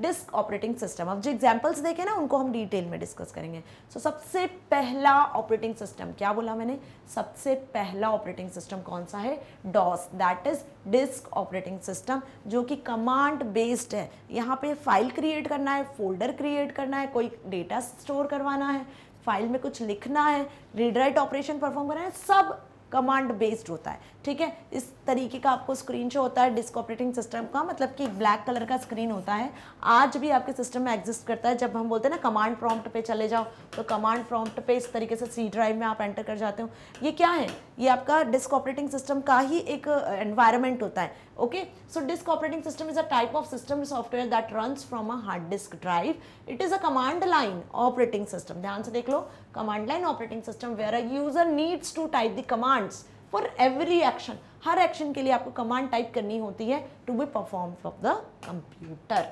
S1: disk operating system अब जो एग्जाम्पल्स देखे ना उनको हम डिटेल में डिस्कस करेंगे सो so, सबसे पहला ऑपरेटिंग सिस्टम क्या बोला मैंने सबसे पहला ऑपरेटिंग सिस्टम कौन सा है DOS that is disk operating system जो कि कमांड बेस्ड है यहाँ पे फाइल क्रिएट करना है फोल्डर क्रिएट करना है कोई डेटा स्टोर करवाना है फाइल में कुछ लिखना है रीड राइट ऑपरेशन परफॉर्म करना है सब कमांड बेस्ड होता है ठीक है इस तरीके का आपको स्क्रीन शो होता है डिस्क ऑपरेटिंग सिस्टम का मतलब कि एक ब्लैक कलर का स्क्रीन होता है आज भी आपके सिस्टम में एग्जिस्ट करता है जब हम बोलते हैं ना कमांड प्रॉम्प्ट पे चले जाओ तो कमांड प्रॉम्प्ट पे इस तरीके से सी ड्राइव में आप एंटर कर जाते हो ये क्या है ये आपका डिस्क ऑपरेटिंग सिस्टम का ही एक एनवायरमेंट होता है okay so disk operating system is a type of system software that runs from a hard disk drive it is a command line operating system dhyan se dekh lo command line operating system where a user needs to type the commands for every action हर action के लिए आपको command type करनी होती है to be perform from the computer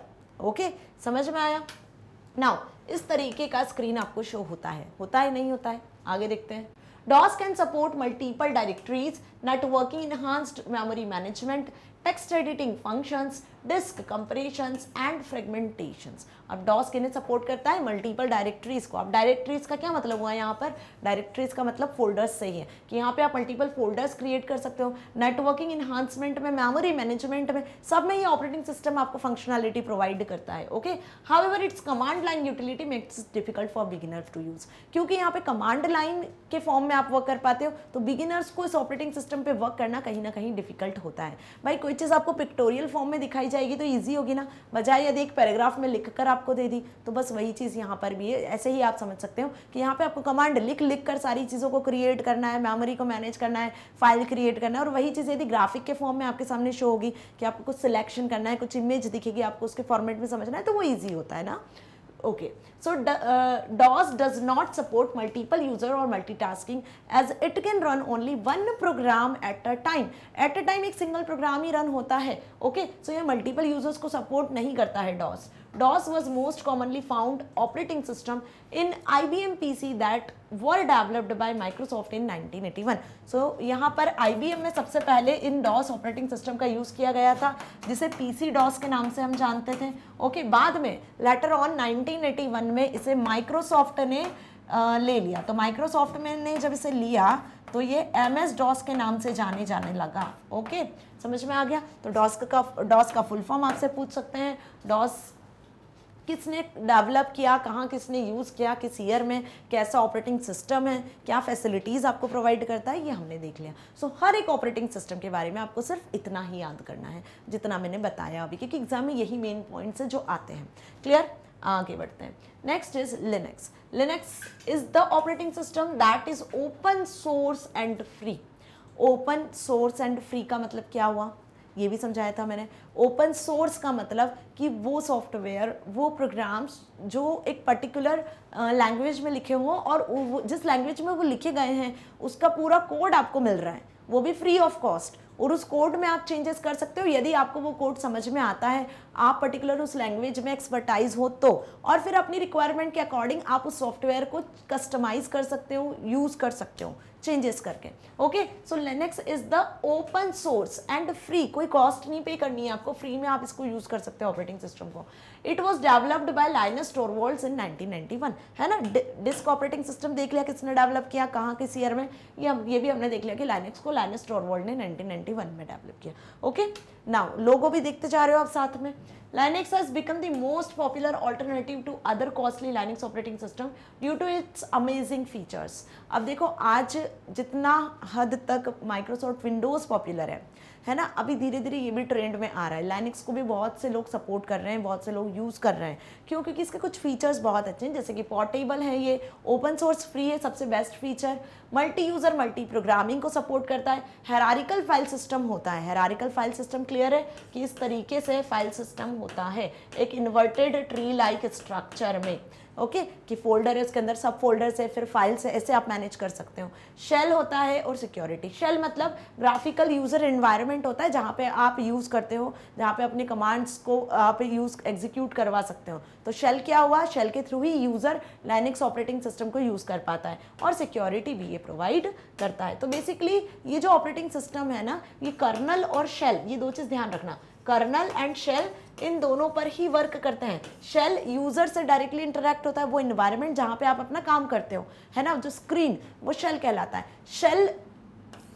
S1: okay समझ में आया नाउ इस तरीके का स्क्रीन आपको शो होता है होता है नहीं होता है आगे देखते हैं DOS can support multiple directories, networking enhanced memory management, text editing functions disk compressions and fragmentation अब डॉस किन्हें सपोर्ट करता है मल्टीपल डायरेक्टरीज को अब डायरेक्टरीज का क्या मतलब हुआ यहाँ पर डायरेक्टरीज का मतलब फोल्डर्स से ही है कि यहाँ पे आप मल्टीपल फोल्डर्स क्रिएट कर सकते हो नेटवर्किंग इन्हांसमेंट में मेमोरी मैनेजमेंट में सब में ये ऑपरेटिंग सिस्टम आपको फंक्शनैलिटी प्रोवाइड करता है okay however its command line utility makes difficult for beginners to use क्योंकि यहाँ पे कमांड लाइन के फॉर्म में आप वर्क कर पाते हो तो बिगिनर्स को इस ऑपरेटिंग सिस्टम पे वर्क करना कहीं ना कहीं डिफिकल्ट होता है भाई कोई चीज़ आपको पिक्टोरियल फॉर्म में दिखाई जाएगी तो ईजी होगी ना बजाय यदि एक पैराग्राफ में लिख कर आपको दे दी तो बस वही चीज़ यहाँ पर भी है ऐसे ही आप समझ सकते हो कि यहाँ पर आपको कमांड लिख लिख कर सारी चीज़ों को क्रिएट करना है मेमोरी को मैनेज करना है फाइल क्रिएट करना है और वही चीज़ यदि ग्राफिक के फॉर्म में आपके सामने शो होगी कि आपको कुछ सिलेक्शन करना है कुछ इमेज दिखेगी आपको उसके फॉर्मेट में समझना है तो वो ईजी होता है ना okay so DOS does not support multiple user और multitasking as it can run only one program at a time at a time एक सिंगल प्रोग्राम ही रन होता है ओके सो यह मल्टीपल यूजर्स को सपोर्ट नहीं करता है DOS DOS was most commonly found operating system in IBM PC that were developed by Microsoft in 1981. So यहाँ पर IBM में सबसे पहले इन DOS ऑपरेटिंग सिस्टम का यूज़ किया गया था जिसे PC DOS के नाम से हम जानते थे ओके okay, बाद में लेटर ऑन 1981 में इसे माइक्रोसॉफ्ट ने आ, ले लिया तो माइक्रोसॉफ्ट में ने जब इसे लिया तो ये एम एस डॉस के नाम से जाने जाने लगा ओके समझ में आ गया तो डॉस का डॉस का फुल फॉर्म आपसे पूछ सकते हैं डॉस किसने डेवलप किया कहाँ किसने यूज़ किया किस ईयर में कैसा ऑपरेटिंग सिस्टम है क्या फैसिलिटीज़ आपको प्रोवाइड करता है ये हमने देख लिया सो so, हर एक ऑपरेटिंग सिस्टम के बारे में आपको सिर्फ इतना ही याद करना है जितना मैंने बताया अभी क्योंकि एग्जाम में यही मेन पॉइंट्स हैं जो आते हैं क्लियर आगे बढ़ते हैं next is Linux Linux is the operating system that is open source and free open source and free का मतलब क्या हुआ ये भी समझाया था मैंने ओपन सोर्स का मतलब कि वो सॉफ्टवेयर वो प्रोग्राम्स जो एक पर्टिकुलर लैंग्वेज में लिखे हों और जिस लैंग्वेज में वो लिखे गए हैं उसका पूरा कोड आपको मिल रहा है वो भी फ्री ऑफ कॉस्ट और उस कोड में आप चेंजेस कर सकते हो यदि आपको वो कोड समझ में आता है आप पर्टिकुलर उस लैंग्वेज में एक्सपर्टाइज हो तो और फिर अपनी रिक्वायरमेंट के अकॉर्डिंग आप उस सॉफ्टवेयर को कस्टमाइज कर सकते हो यूज़ कर सकते हो चेंजेस करके okay so Linux is the open source and free कोई कॉस्ट नहीं पे करनी है आपको फ्री में आप इसको यूज़ कर सकते हो ऑपरेटिंग सिस्टम को it was developed by Linus Torvalds in 1991 है ना डिस्क ऑपरेटिंग सिस्टम देख लिया किसने डेवलप किया कहाँ किस ईयर में ये हम ये भी हमने देख लिया कि लाइनक्स को लाइनस टोरवोल्ड ने 1991 में डेवलप किया ओके okay? नाउ लोगो भी देखते जा रहे हो आप साथ में Linux has become the most popular alternative to other costly Linux operating system due to its amazing features. अब देखो आज जितना हद तक Microsoft Windows popular है है ना अभी धीरे धीरे ये भी ट्रेंड में आ रहा है Linux को भी बहुत से लोग सपोर्ट कर रहे हैं बहुत से लोग यूज़ कर रहे हैं क्यों क्योंकि इसके कुछ फीचर्स बहुत अच्छे हैं जैसे कि पोर्टेबल है ये ओपन सोर्स फ्री है सबसे best feature multi user multi programming को सपोर्ट करता है हेरारिकल फाइल सिस्टम होता है हेरारिकल फाइल सिस्टम क्लियर है कि इस तरीके से फाइल सिस्टम होता है एक इन्वर्टेड ट्री लाइक स्ट्रक्चर में ओके okay? कि फोल्डर है उसके अंदर सब फोल्डर्स है फिर फाइल्स है ऐसे आप मैनेज कर सकते हो शेल होता है और सिक्योरिटी शेल मतलब ग्राफिकल यूज़र इन्वायरमेंट होता है जहाँ पे आप यूज़ करते हो जहाँ पे अपने कमांड्स को आप यूज़ एग्जीक्यूट करवा सकते हो तो शेल क्या हुआ शेल के थ्रू ही यूज़र लाइनिक्स ऑपरेटिंग सिस्टम को यूज़ कर पाता है और सिक्योरिटी भी है प्रोवाइड करता है तो बेसिकली ये जो ऑपरेटिंग सिस्टम है ना ये कर्नल और शेल ये दो चीज़ ध्यान रखना कर्नल एंड शेल इन दोनों पर ही वर्क करते हैं शेल यूज़र से डायरेक्टली इंटरेक्ट होता है वो इन्वायरमेंट जहाँ पे आप अपना काम करते हो है ना जो स्क्रीन वो शेल कहलाता है शेल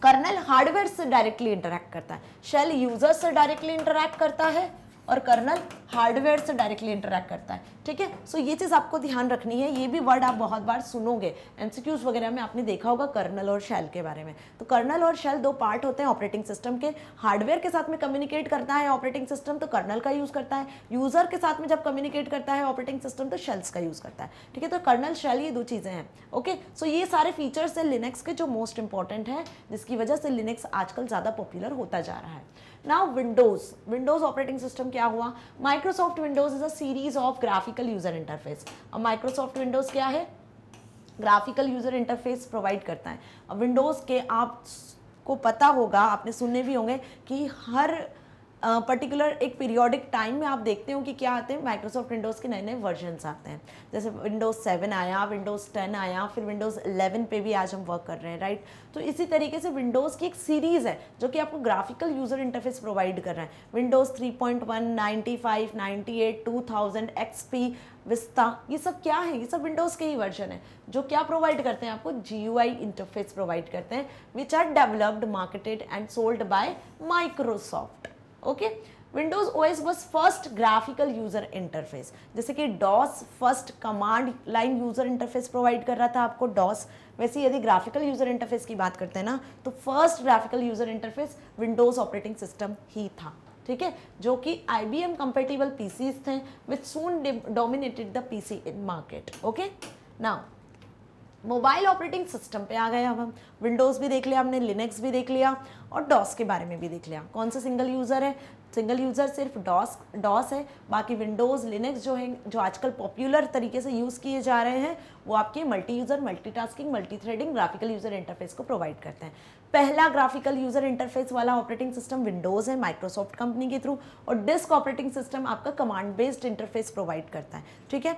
S1: कर्नल हार्डवेयर से डायरेक्टली इंटरेक्ट करता है शेल यूज़र से डायरेक्टली इंटरेक्ट करता है और कर्नल हार्डवेयर से डायरेक्टली इंटरेक्ट करता है ठीक है सो ये चीज़ आपको ध्यान रखनी है ये भी वर्ड आप बहुत बार सुनोगे एमसीक्यूज वगैरह में आपने देखा होगा कर्नल और शेल के बारे में तो कर्नल और शेल दो पार्ट होते हैं ऑपरेटिंग सिस्टम के हार्डवेयर के साथ में कम्युनिकेट करता है ऑपरेटिंग सिस्टम तो कर्नल का यूज़ करता है यूज़र के साथ में जब कम्युनिकेट करता है ऑपरेटिंग सिस्टम तो शेल्स का यूज़ करता है ठीक है तो कर्नल शेल ये दो चीज़ें हैं ओके सो ये सारे फीचर्स हैं लिनक्स के जो मोस्ट इंपॉर्टेंट है जिसकी वजह से लिनक्स आजकल ज़्यादा पॉपुलर होता जा रहा है now Windows Windows operating system क्या हुआ Microsoft Windows is a series of graphical user interface अब माइक्रोसॉफ्ट विंडोज क्या है ग्राफिकल यूजर इंटरफेस प्रोवाइड करता है अब विंडोज के आप को पता होगा आपने सुनने भी होंगे कि हर पर्टिकुलर एक पीरियोडिक टाइम में आप देखते हो कि क्या आते हैं माइक्रोसॉफ्ट विंडोज़ के नए नए वर्जनस आते हैं जैसे विंडोज़ सेवन आया विंडोज़ टेन आया फिर विंडोज़ इलेवन पे भी आज हम वर्क कर रहे हैं राइट तो इसी तरीके से विंडोज़ की एक सीरीज़ है जो कि आपको ग्राफिकल यूज़र इंटरफेस प्रोवाइड कर रहे हैं Windows three point one ninety five ninety eight two thousand XP Vista ये सब क्या है ये सब विंडोज़ के ही वर्जन है जो क्या प्रोवाइड करते हैं आपको G U I interface provide करते हैं which are developed marketed and sold by Microsoft okay Windows OS was first graphical user interface जैसे कि DOS first command line user interface provide कर रहा था आपको डॉस वैसे यदि ग्राफिकल यूजर इंटरफेस की बात करते हैं ना तो first graphical user interface Windows operating system ही था ठीक है जो कि I B M compatible P थे with soon dominated the P C in market okay now mobile operating system पे आ गए अब हम विंडोज़ भी देख लिया हमने लिनक्स भी देख लिया और डॉस के बारे में भी देख लिया कौन सा सिंगल यूज़र है सिंगल यूज़र सिर्फ डॉस डॉस है बाकी विंडोज़ लिनक्स जो है जो आजकल पॉपुलर तरीके से यूज़ किए जा रहे हैं वो आपके multi user multi tasking multi threading graphical user interface को प्रोवाइड करते हैं पहला ग्राफिकल यूज़र इंटरफेस वाला ऑपरेटिंग सिस्टम विंडोज़ है माइक्रोसॉफ्ट कंपनी के थ्रू और डिस्क ऑपरेटिंग सिस्टम आपका कमांड बेस्ड इंटरफेस प्रोवाइड करता है ठीक है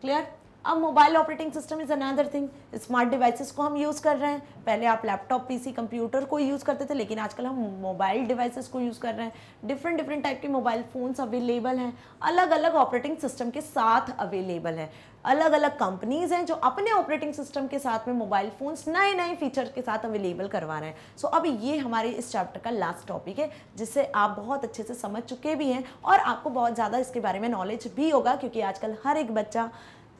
S1: क्लियर अब mobile operating system is another thing smart devices को हम यूज़ कर रहे हैं पहले आप लैपटॉप पीसी कंप्यूटर को यूज़ करते थे लेकिन आजकल हम मोबाइल डिवाइसेस को यूज़ कर रहे हैं डिफरेंट डिफरेंट टाइप के मोबाइल फ़ोन्स अवेलेबल हैं अलग अलग ऑपरेटिंग सिस्टम के साथ अवेलेबल हैं अलग अलग कंपनीज हैं जो अपने ऑपरेटिंग सिस्टम के साथ में मोबाइल फ़ोन्स नए नए फीचर के साथ अवेलेबल करवा रहे हैं सो so, अब ये हमारे इस चैप्टर का लास्ट टॉपिक है जिससे आप बहुत अच्छे से समझ चुके भी हैं और आपको बहुत ज़्यादा इसके बारे में नॉलेज भी होगा क्योंकि आजकल हर एक बच्चा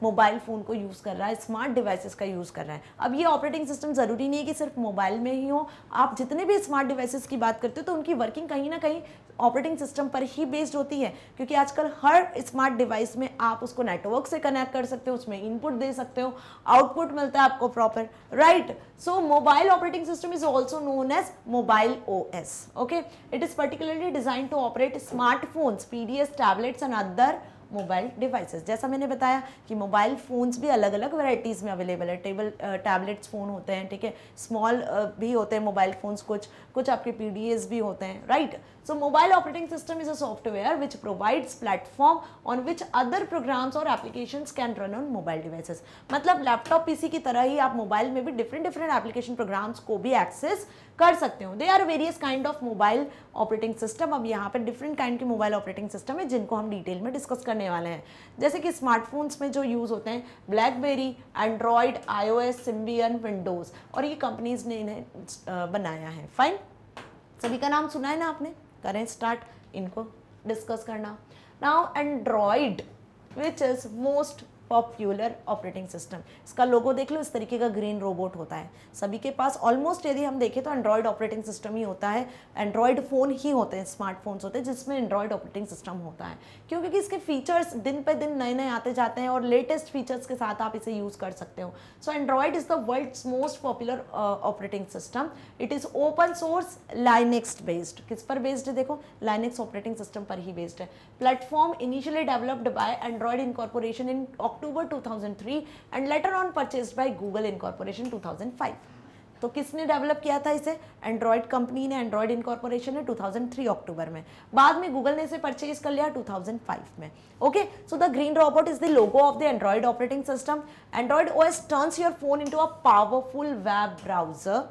S1: मोबाइल फ़ोन को यूज़ कर रहा है स्मार्ट डिवाइसेस का यूज़ कर रहा है अब ये ऑपरेटिंग सिस्टम ज़रूरी नहीं है कि सिर्फ मोबाइल में ही हो आप जितने भी स्मार्ट डिवाइसेस की बात करते हो तो उनकी वर्किंग कहीं ना कहीं ऑपरेटिंग सिस्टम पर ही बेस्ड होती है क्योंकि आजकल हर स्मार्ट डिवाइस में आप उसको नेटवर्क से कनेक्ट कर सकते हो उसमें इनपुट दे सकते हो आउटपुट मिलता है आपको proper right so mobile operating system is also known as mobile O S okay it is particularly design to operate smartphones P D S tablets and other mobile devices जैसा मैंने बताया कि mobile phones भी अलग अलग varieties में available है table tablets phone होते हैं ठीक है स्मॉल भी होते हैं मोबाइल फ़ोन्स कुछ कुछ आपके पी भी होते हैं right right? So mobile operating system is a software which provides platform on which other programs और application can run on mobile devices. मतलब लैपटॉप पीसी की तरह ही आप मोबाइल में भी डिफरेंट डिफरेंट एप्लीकेशन प्रोग्राम्स को भी एक्सेस कर सकते हो they are various kind of mobile operating system अब यहाँ पर डिफरेंट काइंड के मोबाइल ऑपरेटिंग सिस्टम है जिनको हम डिटेल में डिस्कस करने वाले हैं जैसे कि स्मार्टफोन्स में जो यूज़ होते हैं BlackBerry Android S Symbian Windows और ये कंपनीज ने इन्हें बनाया है फाइन सभी का नाम सुना है ना आपने करें स्टार्ट इनको डिस्कस करना now Android which is most popular operating system इसका लोगो देख लो इस तरीके का ग्रीन रोबोट होता है सभी के पास ऑलमोस्ट यदि हम देखें तो एंड्रॉयड ऑपरेटिंग सिस्टम ही होता है एंड्रॉयड फ़ोन ही होते हैं स्मार्टफोन्स होते हैं जिसमें एंड्रॉयड ऑपरेटिंग सिस्टम होता है क्योंकि इसके फीचर्स दिन पे दिन नए नए आते जाते हैं और लेटेस्ट फीचर्स के साथ आप इसे यूज़ कर सकते हो so Android is the world's most popular operating system it is open source Linux based किस पर बेस्ड है देखो लाइनेक्स ऑपरेटिंग सिस्टम पर ही बेस्ड है platform initially developed by Android incorporation in October 2003 and later on purchased by Google Incorporation 2005. तो किसने develop किया था इसे एंड्रॉयड कंपनी ने एंड्रॉयड इनकॉर्पोरेशन ने 2003 अक्टूबर में बाद में गूगल ने इसे परचेज कर लिया 2005 में okay so the green robot is the logo of the Android operating system Android OS turns your phone into a powerful web browser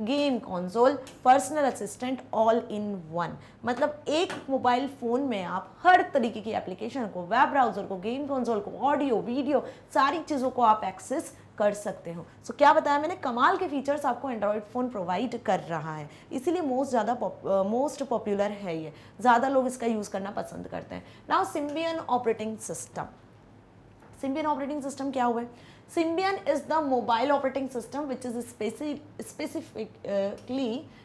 S1: game console personal assistant all in one मतलब एक mobile phone में आप हर तरीके की application को web browser को game console को audio video सारी चीज़ों को आप एक्सेस कर सकते हो सो so, क्या बताया मैंने कमाल के फीचर्स आपको एंड्रॉयड फ़ोन प्रोवाइड कर रहा है इसीलिए मोस्ट ज़्यादा मोस्ट पॉपुलर है ये ज़्यादा लोग इसका यूज़ करना पसंद करते हैं now Symbian operating system Symbian operating system क्या हुआ है Symbian is the mobile operating system which is specific, specifically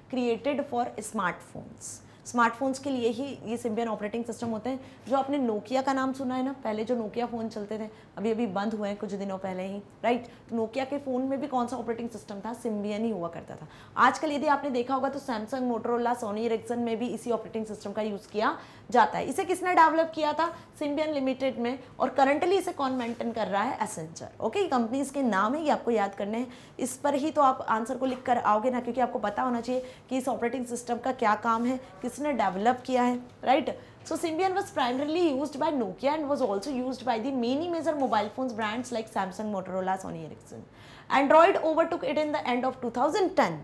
S1: created for smartphones. Smartphones के लिए ही ये सिम्बियन ऑपरेटिंग सिस्टम होते हैं जो आपने नोकिया का नाम सुना है ना पहले जो नोकिया फ़ोन चलते थे अभी अभी बंद हुए हैं कुछ दिनों पहले ही राइट तो नोकिया के फ़ोन में भी कौन सा ऑपरेटिंग सिस्टम था सिम्बियन ही हुआ करता था आजकल यदि आपने देखा होगा तो सैमसंग मोटरोला सोनी रेक्सन में भी इसी ऑपरेटिंग सिस्टम का यूज़ किया जाता है इसे किसने डेवलप किया था सिम्बियन लिमिटेड में और करंटली इसे कौन मेंटेन कर रहा है एसेंचर ओके कंपनी इसके नाम है ये आपको याद करने हैं इस पर ही तो आप आंसर को लिख कर आओगे ना क्योंकि आपको पता होना चाहिए कि इस ऑपरेटिंग सिस्टम का क्या काम है किस ने डेवलप किया है right so Symbian was primarily use by Nokia and was also use by the many major mobile phone brands like Samsung Motorola Sony Ericsson Android overtook it in the end of two thousand ten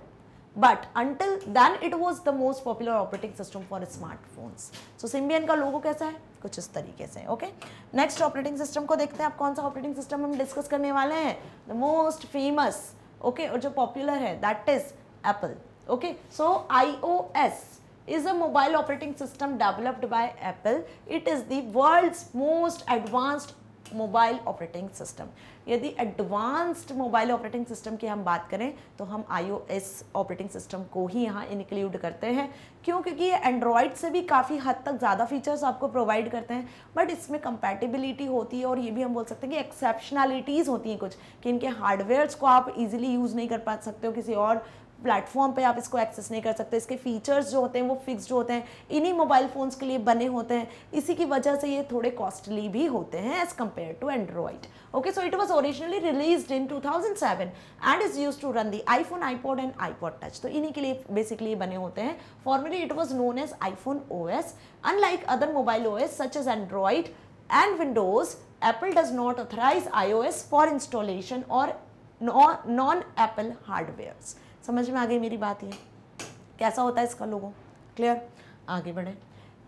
S1: but until then it was the most popular operating system for smartphones so Symbian का logo कैसा है कुछ इस तरीके से okay next operating system को देखते हैं आप कौन सा ऑपरेटिंग सिस्टम हम डिस्कस करने वाले हैं द मोस्ट फेमस ओके और जो पॉपुलर है that is Apple okay so I O S is a mobile operating system developed by Apple. It is the world's most advanced mobile operating system यदि advanced mobile operating system की हम बात करें तो हम आईओएस ऑपरेटिंग सिस्टम को ही यहाँ include करते हैं क्यों क्योंकि ये एंड्रॉयड से भी काफ़ी हद तक ज़्यादा फीचर्स आपको प्रोवाइड करते हैं बट इसमें कंपैटिबिलिटी होती है और ये भी हम बोल सकते हैं कि एक्सेप्शनलिटीज़ होती हैं कुछ कि इनके हार्डवेयर्स को आप इजिली यूज़ नहीं कर पा सकते हो किसी और प्लेटफॉर्म पे आप इसको एक्सेस नहीं कर सकते इसके फीचर्स जो होते हैं वो फिक्स्ड होते हैं इन्हीं मोबाइल फ़ोन्स के लिए बने होते हैं इसी की वजह से ये थोड़े कॉस्टली भी होते हैं as compare to Android okay so it was originally release in two and is use to run the iPhone and I touch तो इन्हीं के लिए बेसिकली बने होते हैं formally it was known as iPhone O S unlike other mobile O S such as Android and Windows, Apple does not authorize iOS for installation or non-Apple hardwares. समझ में आ गई मेरी बात ये कैसा होता है इसका लोगों क्लियर आगे बढ़े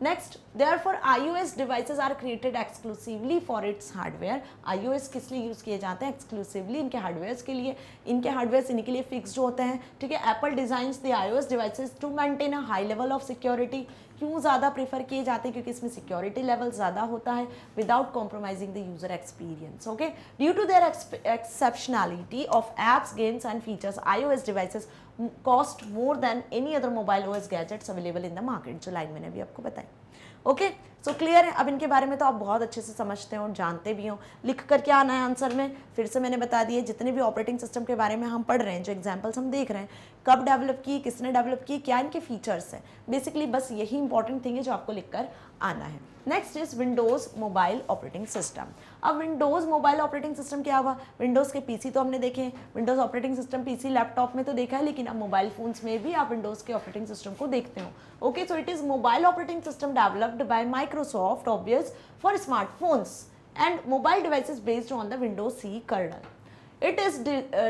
S1: next there for I O S devices are created exclusively for its hardware I O S किस लिए यूज़ किए जाते हैं एक्सक्लूसिवली इनके हार्डवेयर्स के लिए इनके हार्डवेयर्स इनके लिए फिक्सड होते हैं ठीक है Apple design the I O S devices to maintain a high level of security क्यों ज़्यादा प्रेफर किए जाते हैं क्योंकि इसमें सिक्योरिटी लेवल ज़्यादा होता है without compromising the user experience okay due to their exceptionality of apps games and features S devices cost more than any other mobile O S gadgets available in the market जो line मैंने अभी आपको बताया okay so clear है अब इनके बारे में तो आप बहुत अच्छे से समझते हो जानते भी हो लिख कर क्या आना है आंसर में फिर से मैंने बता दिए जितने भी ऑपरेटिंग सिस्टम के बारे में हम पढ़ रहे हैं जो एग्जाम्पल्स हम देख रहे हैं कब डेवलप की किसने डेवलप की क्या इनके फीचर्स हैं बेसिकली बस यही इंपॉर्टेंट थिंग है जो आपको लिख कर आना है next is Windows mobile operating system अब विंडोज़ मोबाइल ऑपरेटिंग सिस्टम क्या हुआ विंडोज़ के पीसी तो हमने देखे Windows operating system PC laptop में तो देखा है लेकिन अब मोबाइल फोन्स में भी आप विंडोज़ के ऑपरेटिंग सिस्टम को देखते हो okay so it is mobile operating system developed by Microsoft obvious for smartphones and mobile devices based on the Windows C kernel it is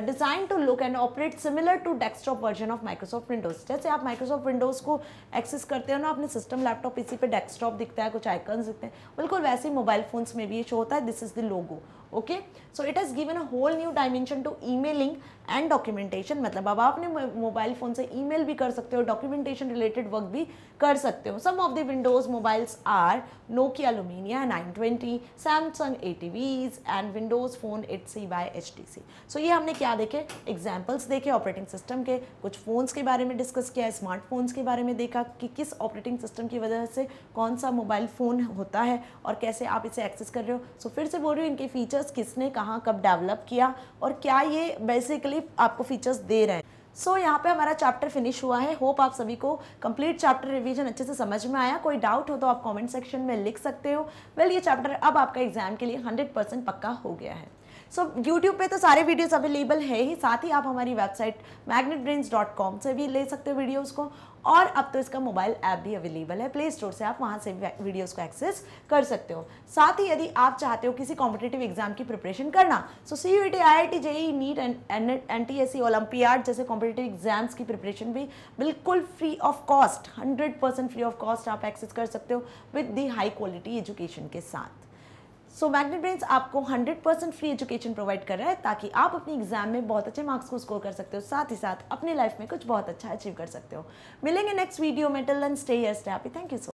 S1: design to look and operate similar to desktop version of Microsoft Windows जैसे आप Microsoft Windows को access करते हो ना अपने system laptop PC पे desktop दिखता है कुछ आइकन दिखते हैं बिल्कुल वैसे ही मोबाइल फोन्स में भी ये शो होता है this is the logo okay so it is given a whole new dimension to emailing and documentation मतलब अब आप अपने मोबाइल फ़ोन से ईमेल भी कर सकते हो डॉक्यूमेंटेशन रिलेटेड वर्क भी कर सकते हो some of the Windows mobiles are Nokia Lumia nine twenty Samsung A and Windows phone eight C by H T C so ये हमने क्या देखे एग्जाम्पल्स देखे ऑपरेटिंग सिस्टम के कुछ फ़ोन्स के बारे में डिस्कस किया स्मार्टफोन्स के बारे में देखा कि किस ऑपरेटिंग सिस्टम की वजह से कौन सा मोबाइल फ़ोन होता है और कैसे आप इसे एक्सेस कर रहे हो सो so, फिर से बोल रही हूँ इनके फ़ीचर्स किसने कहाँ कब डेवलप किया और क्या ये बेसिकली बेसिकली आपको फीचर्स दे रहे हैं सो so, यहाँ पे हमारा चैप्टर फिनिश हुआ है होप आप सभी को कंप्लीट चैप्टर रिवीजन अच्छे से समझ में आया कोई डाउट हो तो आप कमेंट सेक्शन में लिख सकते हो वेल well, ये चैप्टर अब आपका एग्जाम के लिए 100 परसेंट पक्का हो गया है सो so, यूट्यूब पे तो सारे वीडियोस अवेलेबल है ही साथ ही आप हमारी वेबसाइट मैग्नेट से भी ले सकते हो वीडियोज़ को और अब तो इसका मोबाइल ऐप भी अवेलेबल है प्ले स्टोर से आप वहाँ से भी वीडियोस को एक्सेस कर सकते हो साथ ही यदि आप चाहते हो किसी कॉम्पिटेटिव एग्जाम की प्रिपरेशन करना so C U T I I T JEE NEET N T S C Olympiad जैसे कॉम्पिटेटिव एग्जाम्स की प्रिपरेशन भी बिल्कुल free of cost hundred percent free of cost आप एक्सेस कर सकते हो with the high quality education के साथ सो मैग्नेट ब्रेन्स आपको 100 परसेंट फ्री एजुकेशन प्रोवाइड कर रहा है ताकि आप अपनी एग्जाम में बहुत अच्छे मार्क्स को स्कोर कर सकते हो साथ ही साथ अपनी लाइफ में कुछ बहुत अच्छा अचीव कर सकते हो मिलेंगे नेक्स्ट वीडियो में till end stay stay happy thank you so